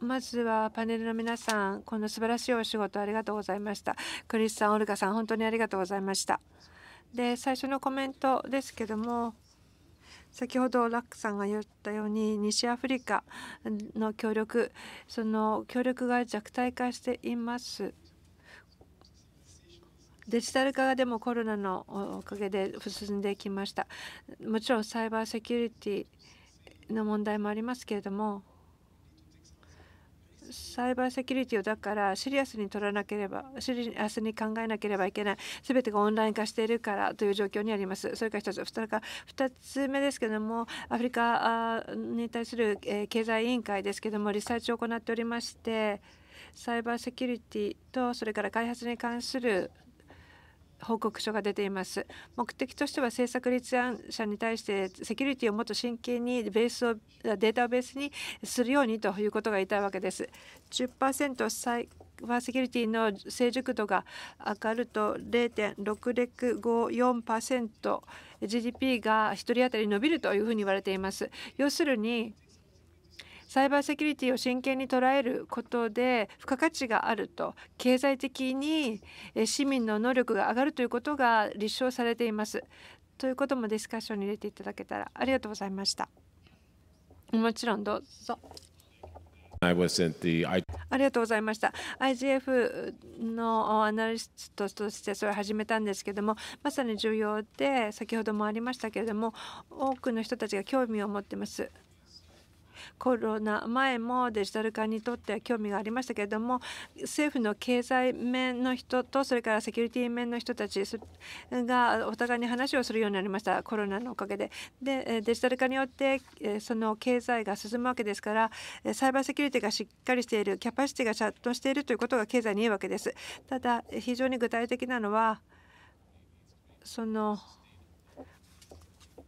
まずはパネルの皆さんこの素晴らしいお仕事ありがとうございましたクリスさんオルガさん本当にありがとうございました。で最初のコメントですけども先ほどラックさんが言ったように西アフリカの協力その協力が弱体化しています。デジタル化がでもコロナのおかげで進んできました。もちろんサイバーセキュリティの問題もありますけれどもサイバーセキュリティをだからシリアスに取らなければシリアスに考えなければいけない全てがオンライン化しているからという状況にありますそれから1つそれから2つ目ですけどもアフリカに対する経済委員会ですけどもリサーチを行っておりましてサイバーセキュリティとそれから開発に関する報告書が出ています目的としては政策立案者に対してセキュリティをもっと真剣にベースをデータをベースにするようにということが言いたいわけです10%サイバーセキュリティの成熟度が上がると0.654% GDP が1人当たり伸びるというふうに言われています要するにサイバーセキュリティを真剣に捉えることで付加価値があると経済的に市民の能力が上がるということが立証されていますということもディスカッションに入れていただけたらありがとうございましたもちろんどうぞありがとうございました。IGF のアナリストとしてそれを始めたんですけどもまさに重要で先ほどもありましたけれども多くの人たちが興味を持ってます。コロナ前もデジタル化にとっては興味がありましたけれども政府の経済面の人とそれからセキュリティ面の人たちがお互いに話をするようになりましたコロナのおかげで。でデジタル化によってその経済が進むわけですからサイバーセキュリティがしっかりしているキャパシティがシャッとしているということが経済にいいわけです。ただ非常に具体的なのはその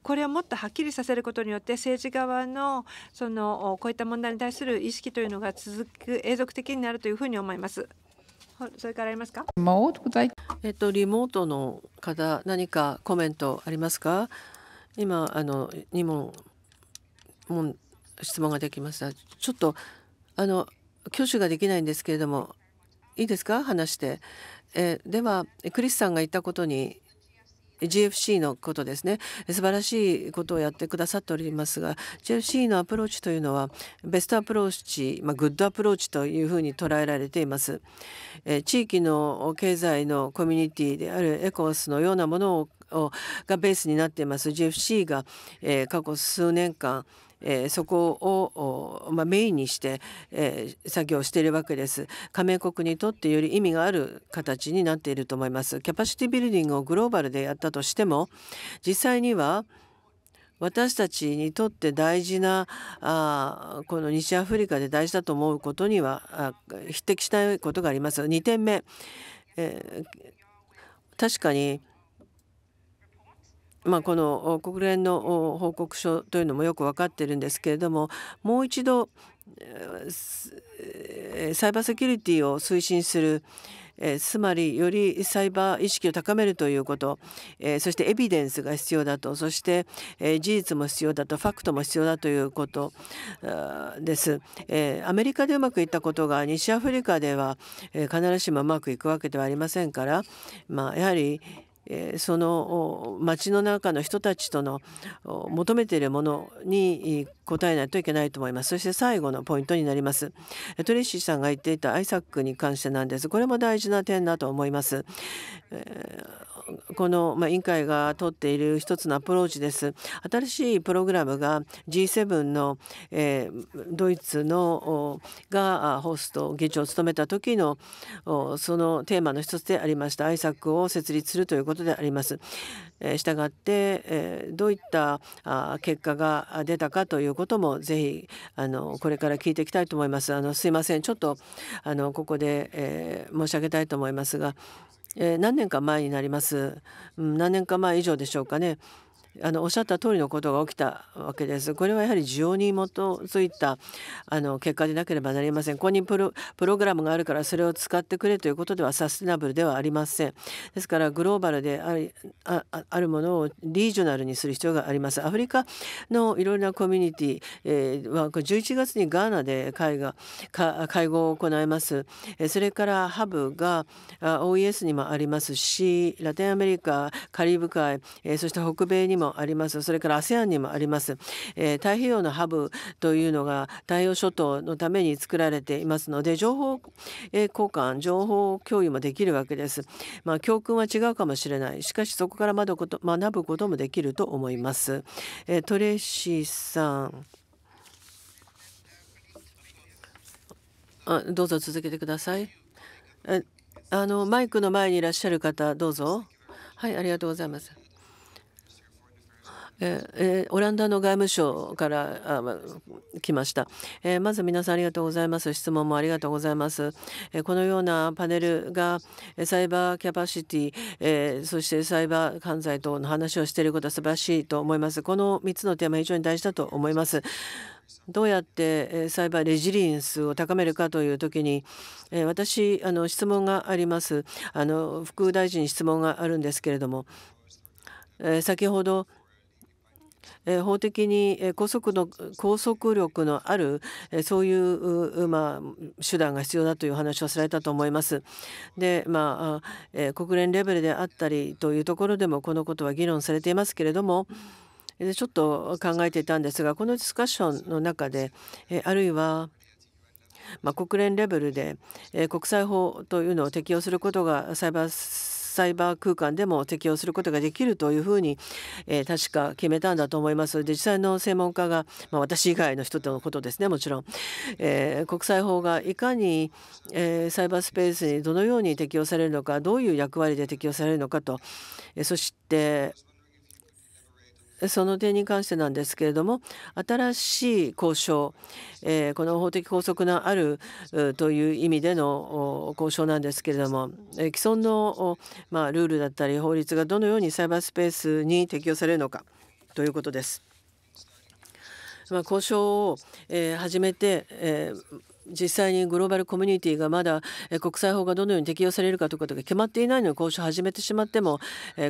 これをもっとはっきりさせることによって政治側のそのこういった問題に対する意識というのが続く永続的になるというふうに思います。それからありますか。えっとリモートの方何かコメントありますか。今あの2問問質問ができました。ちょっとあの挙手ができないんですけれどもいいですか話して。えではクリスさんが言ったことに j f c のことですね素晴らしいことをやってくださっておりますが j f c のアプローチというのはベストアプローチ、まあ、グッドアプローチというふうに捉えられています。え地域の経済のコミュニティであるエコースのようなものをがベースになっています j f c が、え過去数年間えー、そこを、まあ、メインにして、えー、作業しているわけです加盟国にとってより意味がある形になっていると思いますキャパシティビルディングをグローバルでやったとしても実際には私たちにとって大事なあこの西アフリカで大事だと思うことにはあ匹敵しないことがあります。2点目、えー、確かにまあ、この国連の報告書というのもよく分かってるんですけれどももう一度サイバーセキュリティを推進するえつまりよりサイバー意識を高めるということ、えそしてエビデンスが必要だとそして、え事実も必要だとファクトも必要だということです、えアメリカでうまくいったことが西アフリカでは、え必ずしもうまくいくわけではありませんから、まあ、やはりその町の中の人たちとの求めているものに答えないといけないと思います。そして最後のポイントになります。トレシーさんが言っていたアイサックに関してなんです。これも大事な点だと思います。この、ま委員会が取っている一つのアプローチです。新しいプログラムが G7 の、えドイツのがホスト議長を務めた時のそのテーマの一つでありました i s を設立するということであります。したがってどういった結果が出たかということもぜひあのこれから聞いていきたいと思います。あのすいませんちょっとあのここで、え申し上げたいと思いますがえ何年か前になります、うん、何年か前以上でしょうかねあのおっしゃった通りのことが起きたわけです。これはやはり需要に基づいたあの結果でなければなりません。ここにプロプログラムがあるからそれを使ってくれということではサステナブルではありません。ですからグローバルでありああるものをリージョナルにする必要があります。アフリカのいろいろなコミュニティ、えー、は11月にガーナで会が会合を行います。それからハブが OES にもありますしラテンアメリカカリブ海、えそして北米にもありますそれから ASEAN にもあります、えー、太平洋のハブというのが太陽諸島のために作られていますので情報交換情報共有もできるわけです、まあ、教訓は違うかもしれないしかしそこから学ぶこと学ぶこともできると思います、えー、トレシーさんあどうぞ続けてくださいあのマイクの前にいらっしゃる方どうぞはいありがとうございますえー、オランダの外務省からあ、ま、来ました、えー、まず皆さんありがとうございます質問もありがとうございます、えー、このようなパネルがサイバーキャパシティ、えそしてサイバー犯罪等の話をしていることは素晴らしいと思いますこの3つのテーマ非常に大事だと思いますどうやってサイバーレジリエンスを高めるかというときに私あの質問がありますあの副大臣に質問があるんですけれども先ほどえ法的に拘束の拘束力のある、えそういう、まあ、手段が必要だという話をされたと思います。でまあ、え国連レベルであったりというところでもこのことは議論されていますけれどもちょっと考えていたんですがこのディスカッションの中でえあるいはまあ、国連レベルで、え国際法というのを適用することがサイバーサイバー空間でも適用することができるというふうに、え確か決めたんだと思いますで実際の専門家が、まあ、私以外の人とのことですねもちろん、えー、国際法がいかに、えー、サイバースペースにどのように適用されるのかどういう役割で適用されるのかと、えそしてその点に関してなんですけれども新しい交渉、えー、この法的拘束のあるという意味での交渉なんですけれども、え既存の、まあ、ルールだったり法律がどのようにサイバースペースに適用されるのかということです。まあ、交渉を、えー、始めて、えー実際にグローバルコミュニティがまだ国際法がどのように適用されるかということが決まっていないのに交渉を始めてしまっても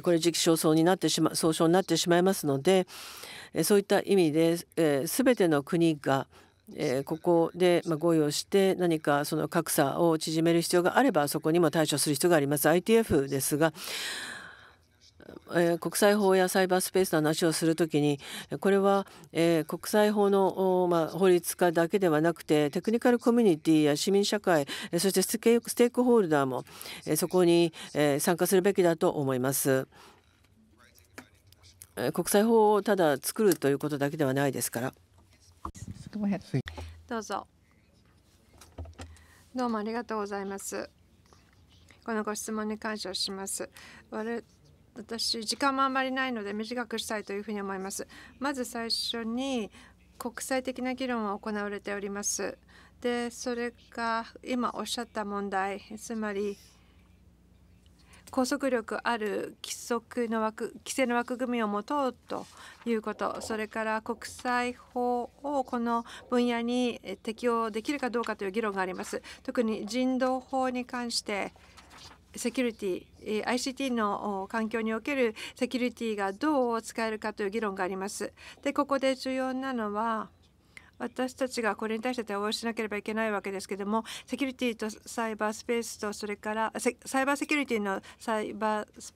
これ時期尚早になってしま早早になってしまいますのでそういった意味で全ての国がえここで、ま合意をして何かその格差を縮める必要があればそこにも対処する必要があります。ITF ですがえー、国際法やサイバースペースの話をするときにこれは、えー、国際法の、まあ、法律家だけではなくてテクニカルコミュニティや市民社会そしてステークホルダーも、えー、そこに、えー、参加するべきだと思います。国際法をただ作るということだけではないですから。どうぞ。どうもありがとうございます。このご質問に感謝します。私時間もあまりないので短くしたいというふうに思いますまず最初に国際的な議論を行われておりますでそれが今おっしゃった問題つまり拘束力ある規則の枠規制の枠組みを持とうということそれから国際法をこの分野に適用できるかどうかという議論があります特に人道法に関してセキュリティ ICT の環境におけるセキュリティがどう使えるかという議論があります。でここで重要なのは私たちがこれに対して対応しなければいけないわけですけどもセキュリティとサイバースペースとそれからサイバーセキュリティのサイバース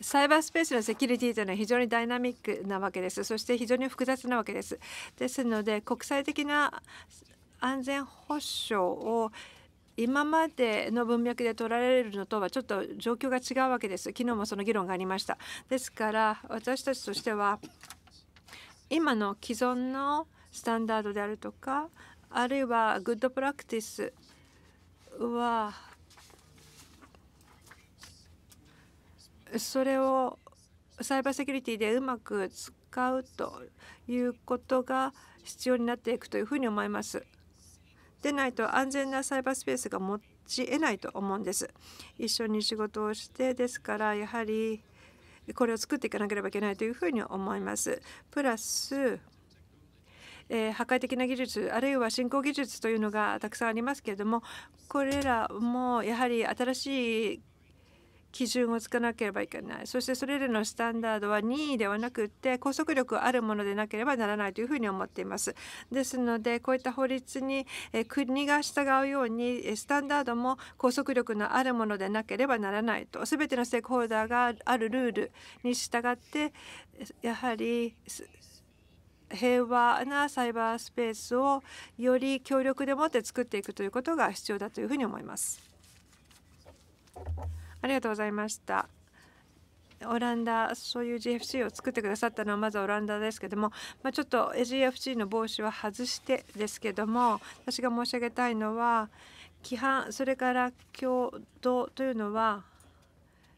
サイバースペースのセキュリティというのは非常にダイナミックなわけです。そして非常に複雑なわけです。ですので国際的な安全保障を今までの文脈で取られるのとはちょっと状況が違うわけです昨日もその議論がありましたですから私たちとしては今の既存のスタンダードであるとかあるいはグッドプラクティスはそれをサイバーセキュリティでうまく使うということが必要になっていくというふうに思います。でないと安全なサイバースペースが持ち得ないと思うんです。一緒に仕事をしてですからやはりこれを作っていかなければいけないというふうに思います。プラスえ破壊的な技術あるいは新興技術というのがたくさんありますけれどもこれらもやはり新しい基準をつかなければいけないそしてそれらのスタンダードは任意ではなくって拘束力あるものでなければならないというふうに思っていますですのでこういった法律に国が従うようにスタンダードも拘束力のあるものでなければならないと全てのステークホルダーがあるルールに従ってやはり平和なサイバースペースをより協力でもって作っていくということが必要だというふうに思います。ありがとうございましたオランダそういう GFC を作ってくださったのはまずオランダですけども、まあ、ちょっと GFC の帽子は外してですけども私が申し上げたいのは規範それから共同というのは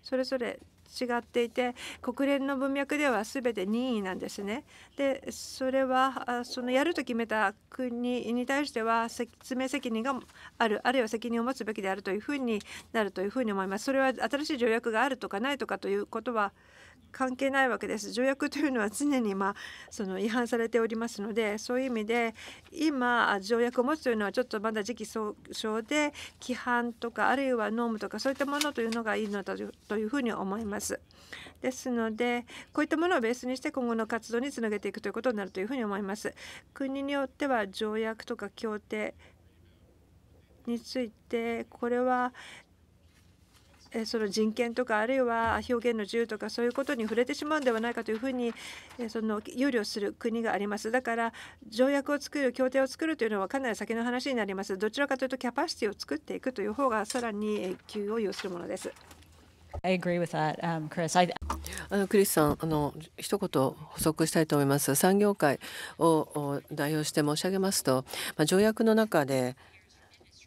それぞれ違っていて国連の文脈では全て任意なんですね。でそれはそのやると決めた国に対しては説明責任があるあるいは責任を持つべきであるというふうになるというふうに思います。それは新しい条約があるとかないとかということは関係ないわけです。条約というのは常に、まあ、その違反されておりますのでそういう意味で今条約を持つというのはちょっとまだ時期尚早で規範とかあるいはノームとかそういったものというのがいいのだというふうに思います。ですのでこういったものをベースにして今後の活動につなげていくということになるというふうに思います。国によっては条約とか協定についてこれはえその人権とかあるいは表現の自由とかそういうことに触れてしまうんではないかというふうに、えその憂慮する国がありますだから条約を作る協定を作るというのはかなり先の話になりますどちらかというとキャパシティを作っていくという方がさらに急を要するものです。あのクリスさんあの一言補足したいと思います産業界を代表して申し上げますと、まあ、条約の中で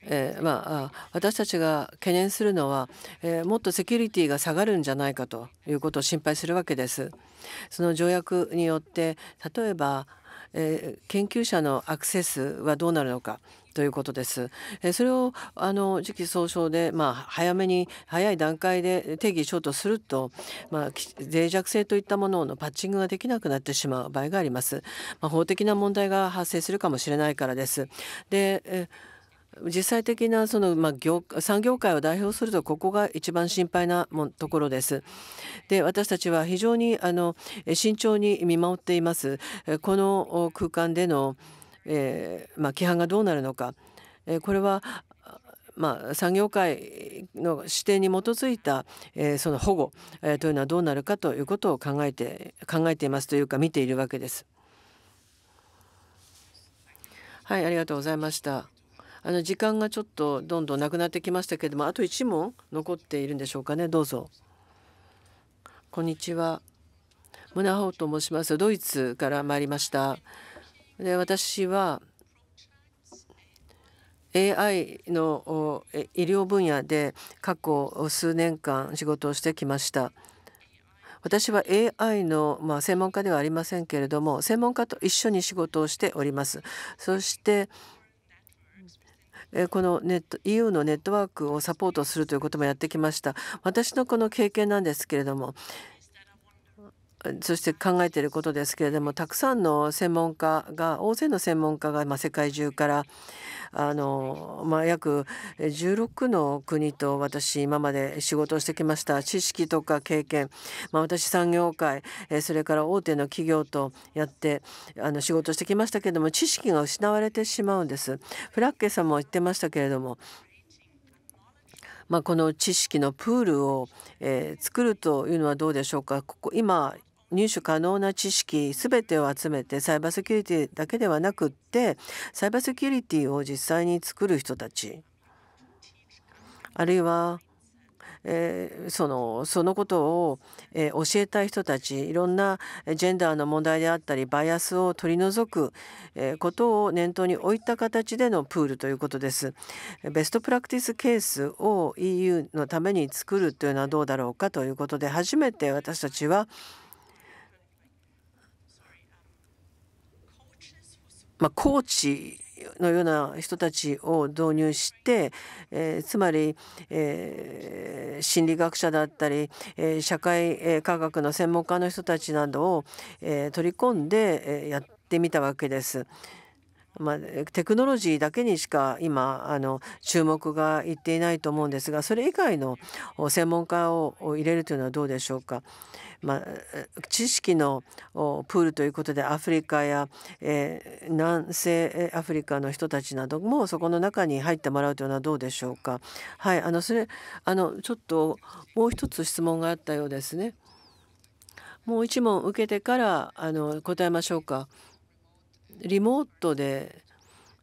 えー、まあ、私たちが懸念するのは、えー、もっとセキュリティが下がるんじゃないかということを心配するわけです。その条約によって例えば、えー、研究者のアクセスはどうなるのかということです。えそれをあの時期早々で、まあ、早めに早い段階で定義しようとすると、まあ、脆弱性といったもののパッチングができなくなってしまう場合があります。まあ、法的な問題が発生するかもしれないからです。で、え実際的なその、まあ、業産業界を代表するとここが一番心配なもところです。で私たちは非常にあの慎重に見守っています。この空間での、えー、まあ、規範がどうなるのか、えこれはまあ、産業界の指定に基づいた、えー、その保護、えー、というのはどうなるかということを考えて考えていますというか見ているわけです。はい、ありがとうございました。あの時間がちょっとどんどんなくなってきましたけれどもあと1問残っているんでしょうかねどうぞ。こんにちはムナホと申しますドイツから参りましたで私は AI の医療分野で過去数年間仕事をしてきました私は AI の、まあ、専門家ではありませんけれども専門家と一緒に仕事をしておりますそしてこのネット EU のネットワークをサポートするということもやってきました。私のこの経験なんですけれどもそして考えていることですけれどもたくさんの専門家が大勢の専門家が、まあ、世界中からあの、まあ、約16の国と私今まで仕事をしてきました知識とか経験、まあ、私産業界それから大手の企業とやってあの仕事してきましたけれども知識が失われてしまうんです。フラッケさんも言ってましたけれどもまあ、この知識のプールを、えー、作るというのはどうでしょうかここ今入手可能な知識全てを集めてサイバーセキュリティだけではなくってサイバーセキュリティを実際に作る人たちあるいは、えー、そのそのことを、えー、教えたい人たちいろんなジェンダーの問題であったりバイアスを取り除く、えことを念頭に置いた形でのプールということです。ベストプラクティスケースを EU のために作るというのはどうだろうかということで初めて私たちはまあ、コーチのような人たちを導入して、えー、つまり、えー、心理学者だったり、えー、社会科学の専門家の人たちなどを、え取り込んで、えやってみたわけです。まあ、テクノロジーだけにしか今あの注目がいっていないと思うんですがそれ以外の専門家を入れるというのはどうでしょうか。まあ、知識のプールということでアフリカや、えー、南西アフリカの人たちなどもそこの中に入ってもらうというのはどうでしょうか。はい、あのそれあのちょっともう一つ質問があったようですね。もう一問受けてからあの答えましょうか。リモートで、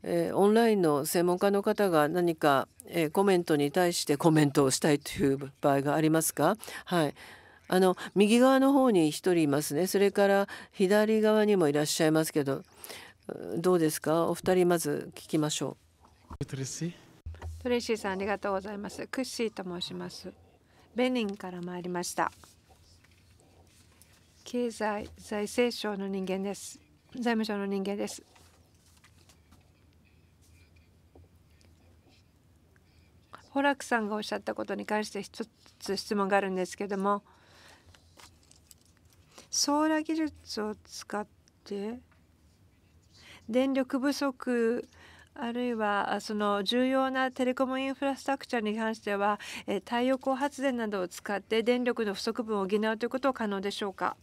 えー、オンラインの専門家の方が何か、えー、コメントに対してコメントをしたいという場合がありますかはいあの右側の方に1人いますねそれから左側にもいらっしゃいますけどどうですかお二人まず聞きましょうトレシーさんありがとうございますクッシーと申しますベニンから参りました経済財政省の人間です財務省の人間です。ホラクさんがおっしゃったことに関して一つ質問があるんですけどもソーラー技術を使って電力不足あるいはその重要なテレコムインフラスタクチャーに関しては太陽光発電などを使って電力の不足分を補うということは可能でしょうか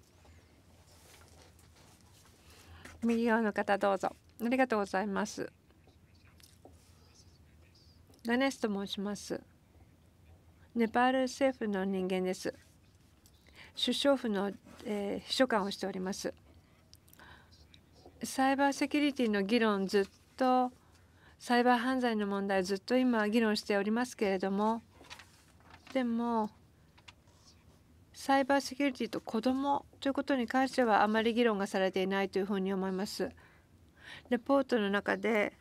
右側の方どうぞありがとうございますガネスと申しますネパール政府の人間です首相府の、えー、秘書官をしておりますサイバーセキュリティの議論ずっとサイバー犯罪の問題ずっと今議論しておりますけれどもでもサイバーセキュリティと子どもということに関してはあまり議論がされていないというふうに思います。レポートの中で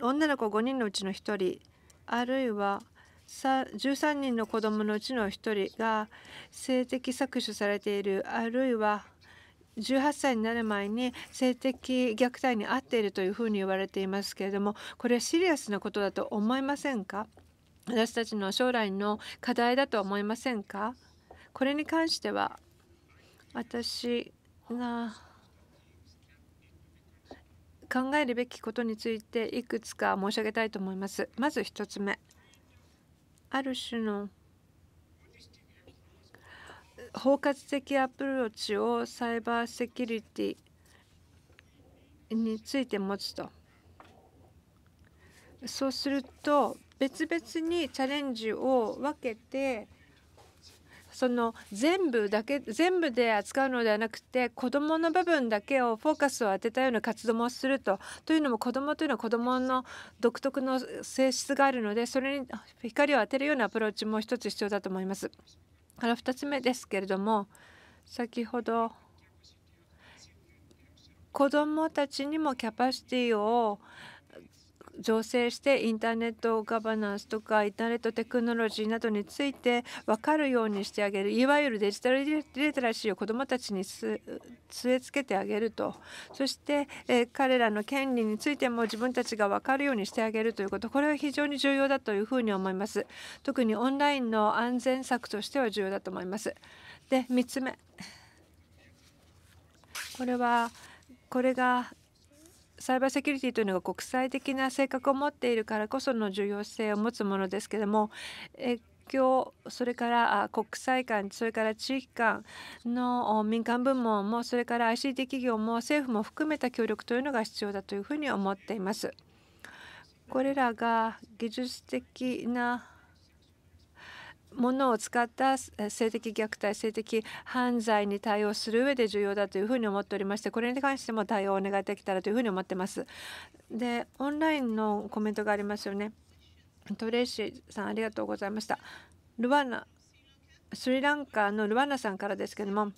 女の子5人のうちの1人あるいは13人の子どものうちの1人が性的搾取されているあるいは18歳になる前に性的虐待に遭っているというふうに言われていますけれどもこれはシリアスなことだと思いませんか私たちの将来の課題だと思いませんかこれに関しては私が考えるべきことについていくつか申し上げたいと思います。まず1つ目ある種の包括的アプローチをサイバーセキュリティについて持つとそうすると別々にチャレンジを分けてその全部だけ全部で扱うのではなくて子どもの部分だけをフォーカスを当てたような活動もするとというのも子どもというのは子どもの独特の性質があるのでそれに光を当てるようなアプローチも一つ必要だと思います。から2つ目ですけれども先ほど子どもたちにもキャパシティを造成してインターネットガバナンスとかインターネットテクノロジーなどについて分かるようにしてあげるいわゆるデジタルリテラシーを子どもたちに据え付けてあげるとそして、え彼らの権利についても自分たちが分かるようにしてあげるということこれは非常に重要だというふうに思います特にオンラインの安全策としては重要だと思いますで3つ目これはこれがサイバーセキュリティというのが国際的な性格を持っているからこその重要性を持つものですけれども影響それから国際間それから地域間の民間部門もそれから ICT 企業も政府も含めた協力というのが必要だというふうに思っています。これらが技術的なものを使った性的虐待性的犯罪に対応する上で重要だというふうに思っておりましてこれに関しても対応をお願いできたらというふうに思ってます。でオンラインのコメントがありますよね。トレーシーさんありがとうございました。ルワナスリランカのルワナさんからですけども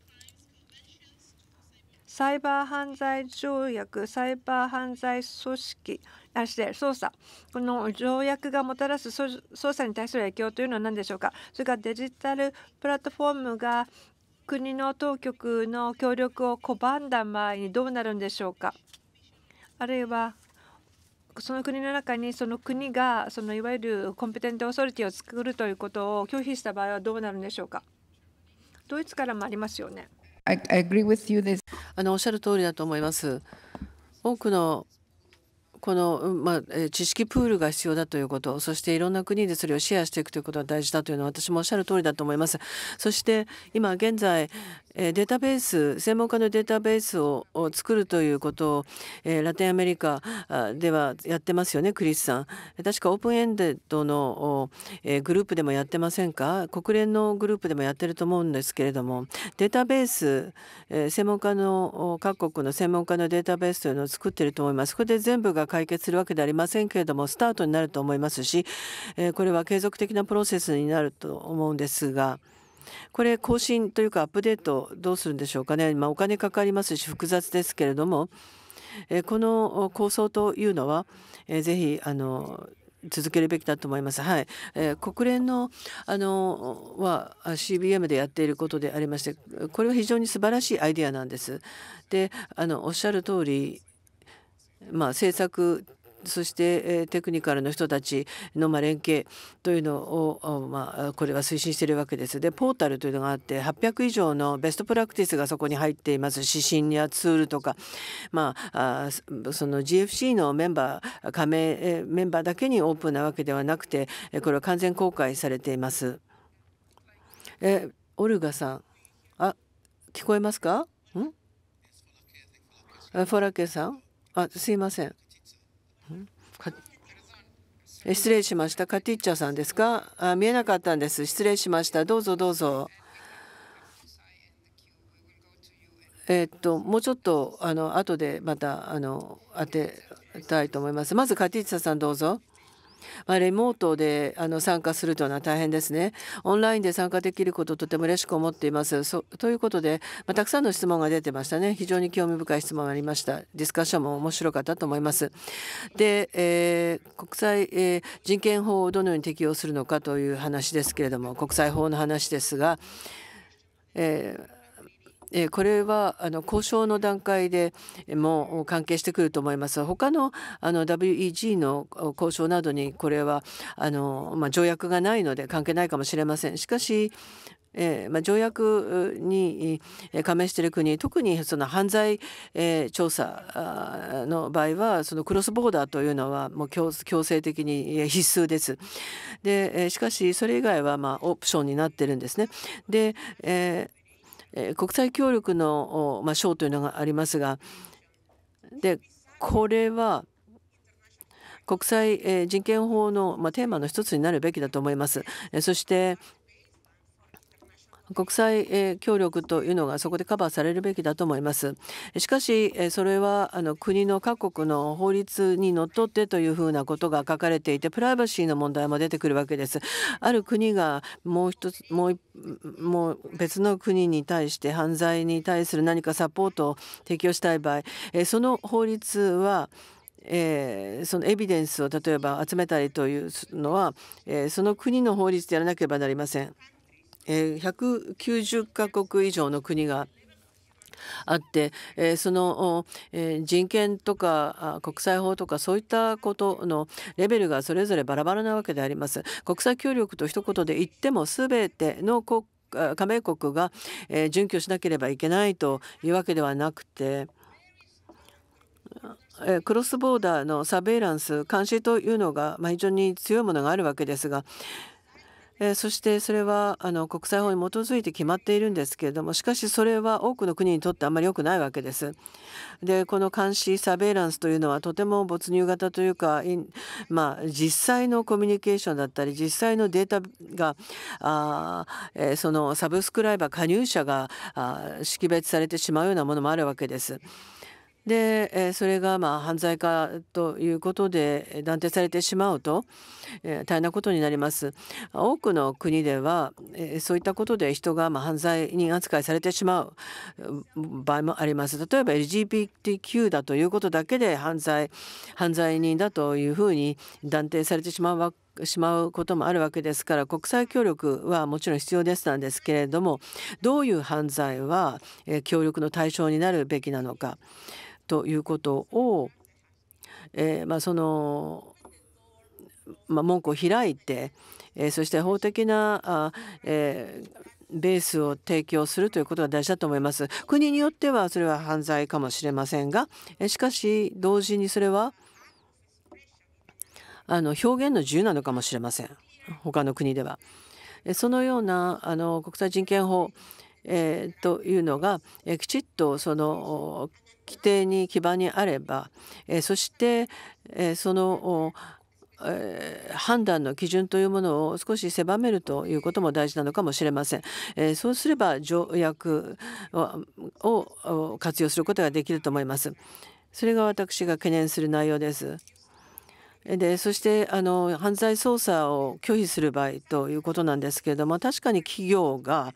サイバー犯罪条約サイバー犯罪組織あして捜査この条約がもたらす捜査に対する影響というのは何でしょうかそれからデジタルプラットフォームが国の当局の協力を拒んだ場合にどうなるんでしょうかあるいはその国の中にその国がそのいわゆるコンペテントオーソリティを作るということを拒否した場合はどうなるんでしょうかドイツからもありますよね。あのおっしゃる通りだと思います。多くのこの、まあ、知識プールが必要だということそしていろんな国でそれをシェアしていくということが大事だというのは私もおっしゃる通りだと思います。そして今現在、データベース専門家のデータベースを作るということを、えー、ラテンアメリカではやってますよねクリスさん確かオープンエンデッドの、えー、グループでもやってませんか国連のグループでもやってると思うんですけれどもデータベース、えー、専門家の各国の専門家のデータベースというのを作ってると思いますこれで全部が解決するわけではありませんけれどもスタートになると思いますし、えー、これは継続的なプロセスになると思うんですが。これ更新というかアップデートどうするんでしょうかね、まあ、お金かかりますし複雑ですけれども、えこの構想というのは、えー、ぜひあの続けるべきだと思います。はい、え国連のあのは CBM でやっていることでありまして、これは非常に素晴らしいアイデアなんです。で、あのおっしゃる通り、まあ政策そして、えテクニカルの人たちの、ま連携というのを、まあ、これは推進しているわけです。でポータルというのがあって800以上のベストプラクティスがそこに入っています指針やツールとか、まあ、あその GFC のメンバー加盟メンバーだけにオープンなわけではなくてこれは完全公開されています。えオルガさんあ聞こえますかんフォラケさんあすいません失礼しました。カティッチャさんですかあ見えなかったんです。失礼しました。どうぞどうぞ。えっと、もうちょっとあの後でまたあの当てたいと思います。まずカティッチャさんどうぞ。まあ、レモートであの参加するというのは大変ですね。オンラインで参加できることとても嬉しく思っています。そということで、まあ、たくさんの質問が出てましたね。非常に興味深い質問がありました。ディスカッションも面白かったと思います。で、えー、国際、えー、人権法をどのように適用するのかという話ですけれども、国際法の話ですが、えーこれはあの交渉の段階でも関係してくると思います。他のあの WEG の交渉などにこれはあの、まあ、条約がないので関係ないかもしれません。しかしえーまあ、条約に加盟している国特にその犯罪、えー、調査の場合はそのクロスボーダーというのはもう強制的に必須です。でしかしそれ以外はまあオプションになってるんですね。で、えーえ国際協力の、まあ、賞というのがありますがでこれは国際人権法のテーマの一つになるべきだと思います。そして国際、え協力というのがそこでカバーされるべきだと思います。しかし、えそれはあの国の各国の法律にのっとってというふうなことが書かれていてプライバシーの問題も出てくるわけです。ある国がもう一つもうもう別の国に対して犯罪に対する何かサポートを提供したい場合、えその法律はえー、そのエビデンスを例えば集めたりというのは、えー、その国の法律でやらなければなりません。190カ国以上の国があってその人権とか国際法とかそういったことのレベルがそれぞれバラバラなわけであります。国際協力と一言で言っても全ての国加盟国が準拠しなければいけないというわけではなくてクロスボーダーのサベイランス監視というのが非常に強いものがあるわけですがえそしてそれはあの国際法に基づいて決まっているんですけれどもしかしそれは多くの国にとってあまり良くないわけです。でこの監視サベイランスというのはとても没入型というか、まあ、実際のコミュニケーションだったり実際のデータがあ、えそのサブスクライバー加入者があ識別されてしまうようなものもあるわけです。で、えそれがまあ犯罪化ということで断定されてしまうと、え大変なことになります。多くの国では、えそういったことで人がま犯罪人扱いされてしまう場合もあります。例えば LGBTQ だということだけで犯罪犯罪人だというふうに断定されてしまうわけしまうこともあるわけですから国際協力はもちろん必要ですなんですけれどもどういう犯罪は協力の対象になるべきなのか。ということを、えー、まあ、その、まあ、門戸を開いて、えー、そして法的なあ、えーベースを提供するということが大事だと思います。国によってはそれは犯罪かもしれませんが、えしかし同時にそれはあの表現の自由なのかもしれません。他の国では。そのようなあの国際人権法、えー、というのが、えきちっとその規定に基盤にあれば、えそして、えそのえー、判断の基準というものを少し狭めるということも大事なのかもしれません。えー、そうすれば条約を活用することができると思います。それが私が懸念する内容です。でそしてあの犯罪捜査を拒否する場合ということなんですけれども確かに企業が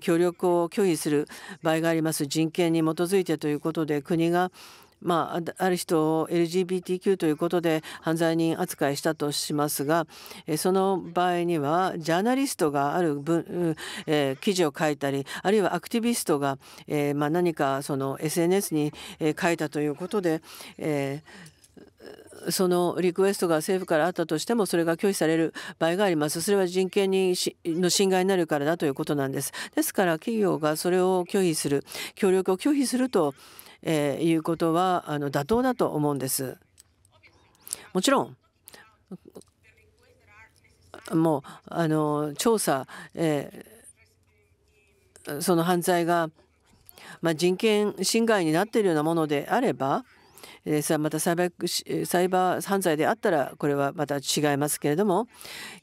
協力を拒否する場合があります人権に基づいてということで国がまあ、ある人を LGBTQ ということで犯罪人扱いしたとしますがその場合にはジャーナリストがある文、えー、記事を書いたりあるいはアクティビストが、えーまあ、何か SNS に書いたということで、えそのリクエストが政府からあったとしてもそれが拒否される場合がありますそれは人権にの侵害になるからだということなんですですから企業がそれを拒否する協力を拒否すると、えー、いうことはあの妥当だと思うんですもちろんもうあの調査、えー、その犯罪が、まあ、人権侵害になっているようなものであればえー、またサイバーサイバー犯罪であったらこれはまた違いますけれども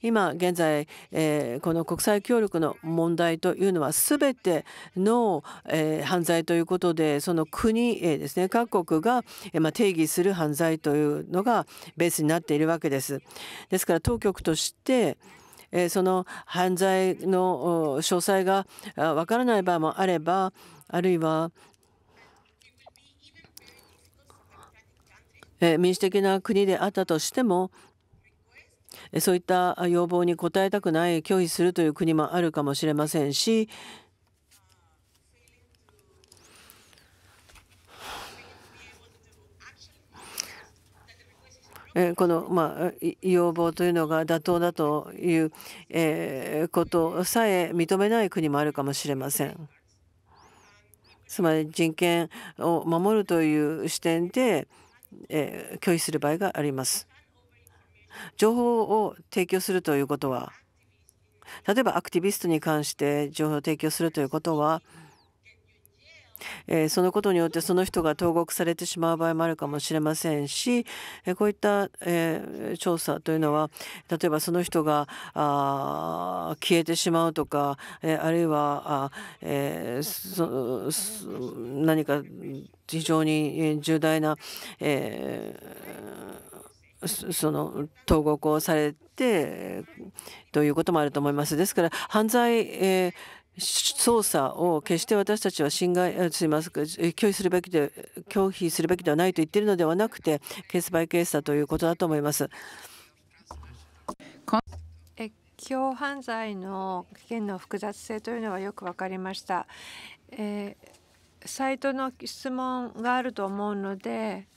今現在、えー、この国際協力の問題というのは全ての、えー、犯罪ということでその国、えー、ですね各国が、えーまあ、定義する犯罪というのがベースになっているわけです。ですから当局としてその犯罪の詳細がわからない場合もあればあるいは民主的な国であったとしてもそういった要望に応えたくない拒否するという国もあるかもしれませんしこの、まあ、要望というのが妥当だという、えことさえ認めない国もあるかもしれません。つまり人権を守るという視点でえ拒否する場合があります。情報を提供するということは例えばアクティビストに関して情報を提供するということはえー、そのことによってその人が投獄されてしまう場合もあるかもしれませんし、えー、こういった、えー、調査というのは例えばその人があ消えてしまうとか、えあるいはあ、え何か非常に重大な、えその投獄をされてということもあると思います。ですから犯罪、えー操作を決して私たちは侵害すみません拒否するべきで拒否するべきではないと言っているのではなくてケースバイケースだということだと思います。共犯罪の危険の複雑性というのはよく分かりました。えー、サイトの質問があると思うので、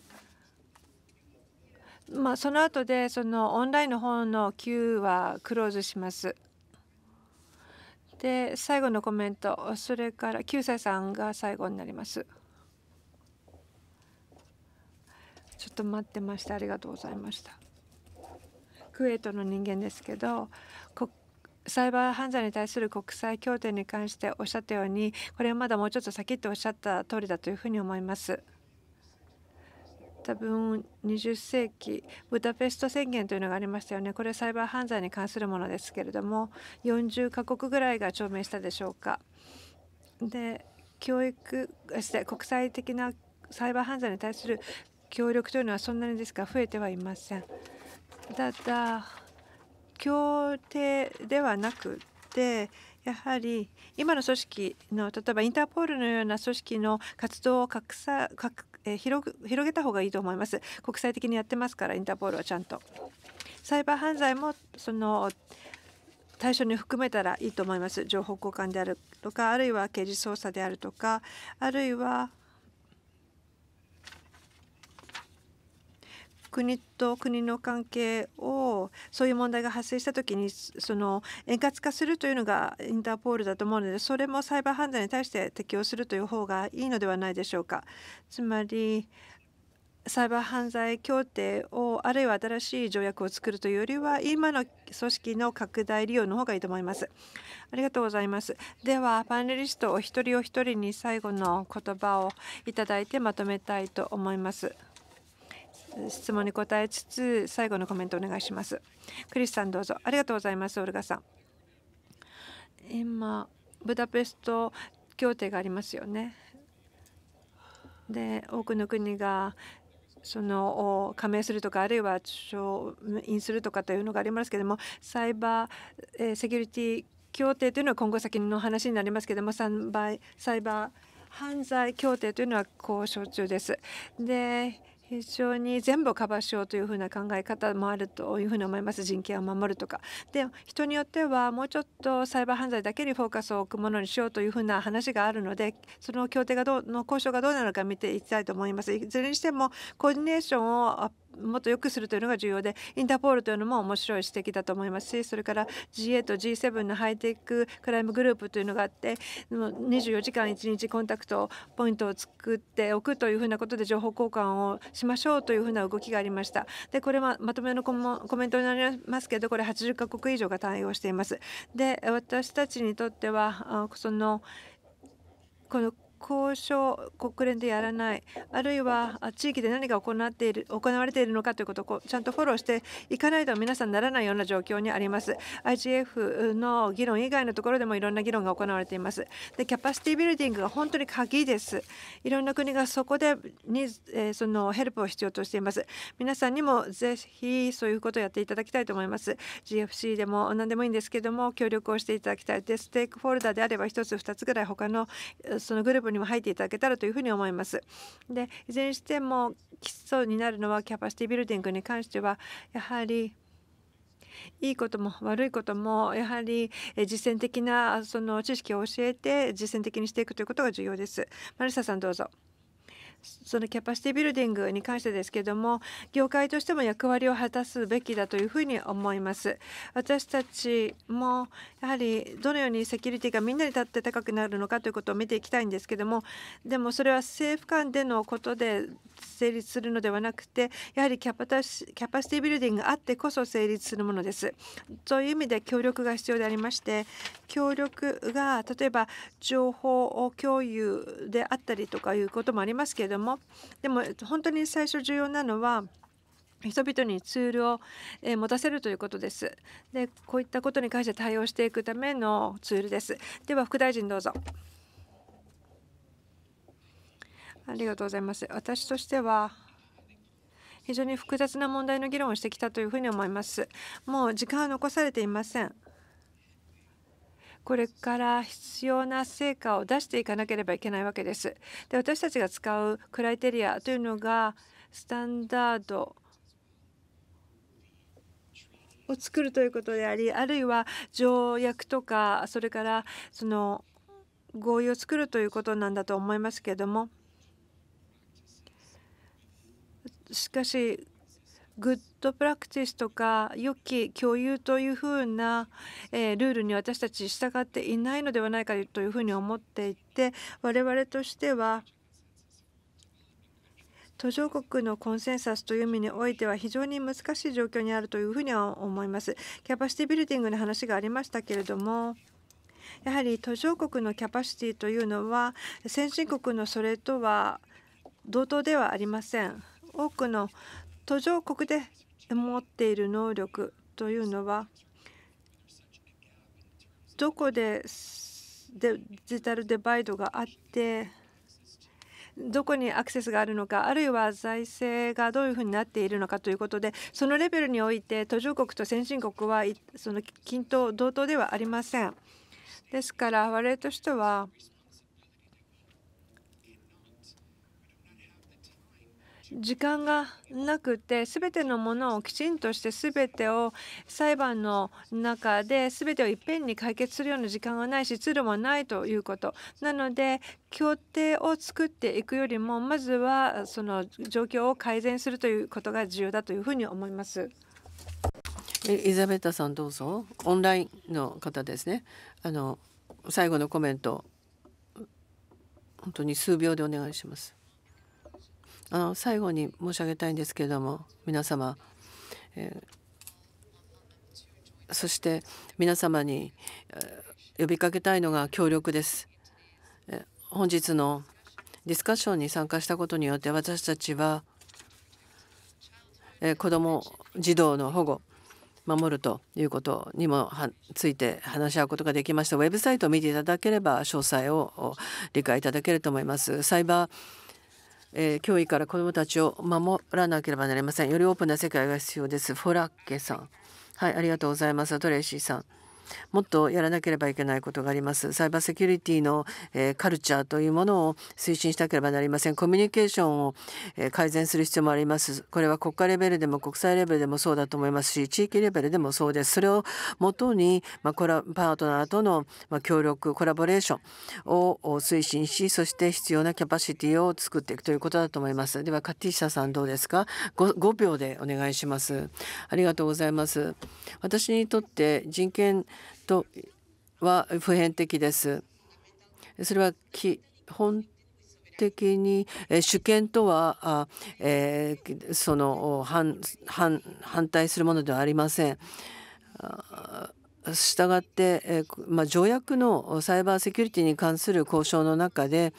まあ、その後でそのオンラインの方の Q はクローズします。で最後のコメントそれから九歳さんが最後になりますちょっと待ってましたありがとうございましたクウェートの人間ですけどサイバー犯罪に対する国際協定に関しておっしゃったようにこれはまだもうちょっと先っておっしゃった通りだというふうに思います。多分20世紀ブダペスト宣言というのがありましたよねこれサイバー犯罪に関するものですけれども40カ国ぐらいが証明したでしょうか。で教育して国際的なサイバー犯罪に対する協力というのはそんなにですか増えてはいません。ただ協定ではなくてやはり今の組織の例えばインターポールのような組織の活動を拡散拡えー、広広げた方がいいと思います。国際的にやってますからインターポールはちゃんと。サイバー犯罪もその対象に含めたらいいと思います。情報交換であるとかあるいは刑事捜査であるとかあるいは国と国の関係をそういう問題が発生した時にその円滑化するというのがインターポールだと思うのでそれもサイバー犯罪に対して適用するという方がいいのではないでしょうか。つまりサイバー犯罪協定をあるいは新しい条約を作るというよりは今の組織の拡大利用の方がいいと思います。ありがとうございます。ではパネリストお一人お一人に最後の言葉をいただいてまとめたいと思います。質問に答えつつ最後のコメントお願いしますクリスさんどうぞありがとうございますオルガさん今ブダペスト協定がありますよねで多くの国がその加盟するとかあるいは承認するとかというのがありますけれどもサイバーセキュリティ協定というのは今後先の話になりますけれどもサイバー犯罪協定というのは交渉中です。で非常に全部をカバーしようというふうな考え方もあるというふうに思います人権を守るとかで人によってはもうちょっとサイバー犯罪だけにフォーカスを置くものにしようというふうな話があるのでその協定がどうの交渉がどうなのか見ていきたいと思いますいずれにしてもコーディネーションをもっと良くするというのが重要でインターポールというのも面白い指摘だと思いますしそれから GA と G7 のハイテククライムグループというのがあって24時間1日コンタクトポイントを作っておくというふうなことで情報交換をしましょうというふうな動きがありましたでこれはまとめのコメントになりますけどこれ80カ国以上が対応していますで私たちにとってはそのこの交渉国連でやらないあるいは地域で何が行っている行われているのかということをちゃんとフォローしていかないと皆さんならないような状況にあります IGF の議論以外のところでもいろんな議論が行われていますでキャパシティビルディングが本当に鍵ですいろんな国がそこでに、えそのヘルプを必要としています皆さんにもぜひそういうことをやっていただきたいと思います GFC でも何でもいいんですけども協力をしていただきたいでステークホルダーであれば1つ2つぐらい他のそのグループにも入っていただけたらというふうに思います。でいずれにしても基礎になるのはキャパシティビルディングに関してはやはりいいことも悪いこともやはり実践的なその知識を教えて実践的にしていくということが重要です。マリサさんどうぞ。そのキャパシティビルディングに関してですけども業界としても役割を果たすべきだというふうに思います私たちもやはりどのようにセキュリティがみんなに立って高くなるのかということを見ていきたいんですけどもでもそれは政府間でのことで成立するのではなくてやはりキャパキャパシティビルディングがあってこそ成立するものですそういう意味で協力が必要でありまして協力が例えば情報共有であったりとかいうこともありますけどどもでも本当に最初重要なのは人々にツールを持たせるということです。でこういったことに関して対応していくためのツールです。では副大臣どうぞ。ありがとうございます。私としては非常に複雑な問題の議論をしてきたというふうに思います。もう時間は残されていません。これから必要な成果を出していかなければいけないわけです。で私たちが使うクライテリアというのがスタンダードを作るということでありあるいは条約とかそれからその合意を作るということなんだと思いますけれどもしかしグッドプラクティスとか良き共有というふうな、えー、ルールに私たち従っていないのではないかというふうに思っていて我々としては途上国のコンセンサスという意味においては非常に難しい状況にあるというふうには思います。キャパシティビルディングの話がありましたけれどもやはり途上国のキャパシティというのは先進国のそれとは同等ではありません。多くの途上国で持っている能力というのはどこでデジタルデバイドがあってどこにアクセスがあるのかあるいは財政がどういうふうになっているのかということでそのレベルにおいて途上国と先進国はその均等同等ではありません。ですから我々としては時間がなくて全てのものをきちんとして全てを裁判の中で全てをいっぺんに解決するような時間がないし通路もないということなので協定を作っていくよりもまずはその状況を改善するということが重要だというふうに思います。イザベタさんどうぞオンラインの方ですねあの最後のコメント本当に数秒でお願いします。あの最後に申し上げたいんですけれども皆様、えー、そして皆様に、えー、呼びかけたいのが協力です、えー。本日のディスカッションに参加したことによって私たちは、えー、子ども児童の保護守るということにもついて話し合うことができましたウェブサイトを見ていただければ詳細を理解いただけると思います。サイバーえー、脅威から子どもたちを守らなければなりませんよりオープンな世界が必要ですフォラッケさんはいありがとうございますトレーシーさんもっとやらなければいけないことがありますサイバーセキュリティの、えー、カルチャーというものを推進しなければなりませんコミュニケーションを、えー、改善する必要もありますこれは国家レベルでも国際レベルでもそうだと思いますし地域レベルでもそうですそれをもとに、まあ、コラパートナーとの、まあ、協力コラボレーションを推進しそして必要なキャパシティを作っていくということだと思いますではカティシャさんどうですか 5, 5秒でお願いしますありがとうございます私にとって人権とは普遍的です。それは基本的に主権とは、えー、その反反反対するものではありません。したがって、えまあ、条約のサイバーセキュリティに関する交渉の中で、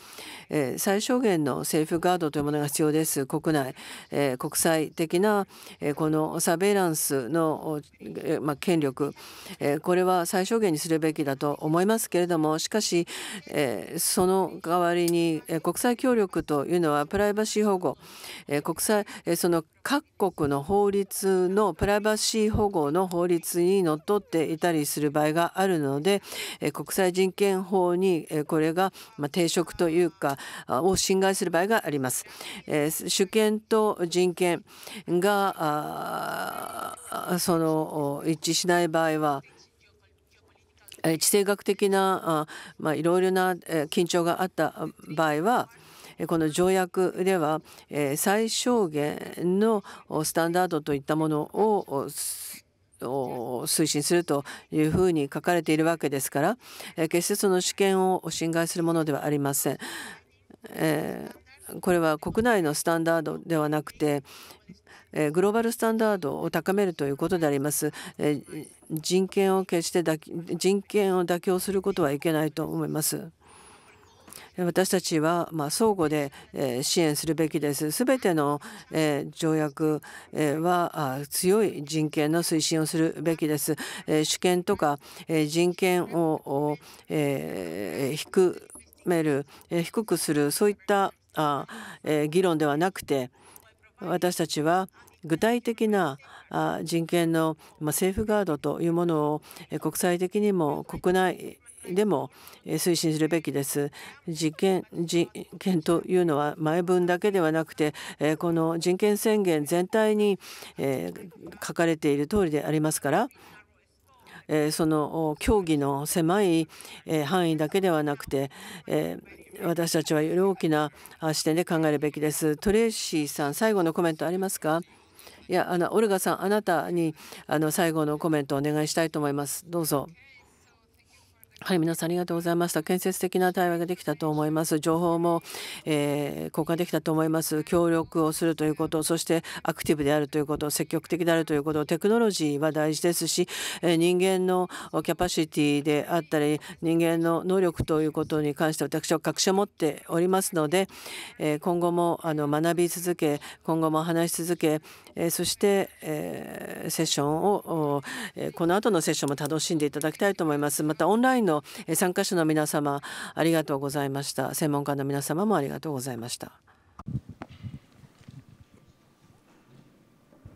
え最小限のセーフガードというものが必要です国内、え国際的な、えこのサベイランスの、えまあ、権力、えこれは最小限にするべきだと思いますけれどもしかし、えその代わりに、え国際協力というのはプライバシー保護、え国際、えその各国の法律のプライバシー保護の法律にのっとっていたりりする場合があるので国際人権法にこれが抵触というかを侵害する場合があります。主権と人権がその一致しない場合は地政学的ないろいろな緊張があった場合はこの条約では最小限のスタンダードといったものをを推進するというふうに書かれているわけですから決してその主権を侵害するものではありません。えー、これは国内のスタンダードではなくてえグローバルスタンダードを高めるということであります。え人権を決して人権を妥協することはいけないと思います。私たちはま相互で支援するべきです。すべての条約は強い人権の推進をするべきです。主権とか人権を低める低くするそういった議論ではなくて私たちは具体的な人権のセーフガードというものを国際的にも国内でも推進するべきです。実験実験というのは前文だけではなくてこの人権宣言全体に書かれている通りでありますからその協議の狭い範囲だけではなくて私たちはより大きな視点で考えるべきです。トレーシーさん最後のコメントありますかいやあのオルガさんあなたにあの最後のコメントをお願いしたいと思います。どうぞ。はい、皆さんありがとうございました。建設的な対話ができたと思います。情報も、えー、交換できたと思います。協力をするということ、そしてアクティブであるということ、積極的であるということ、テクノロジーは大事ですし、えー、人間のキャパシティであったり、人間の能力ということに関して私は確証を持っておりますので、えー、今後もあの学び続け、今後も話し続け、えそして、えセッションを、えこの後のセッションも楽しんでいただきたいと思います。またオンラインの参加者の皆様ありがとうございました専門家の皆様もありがとうございました。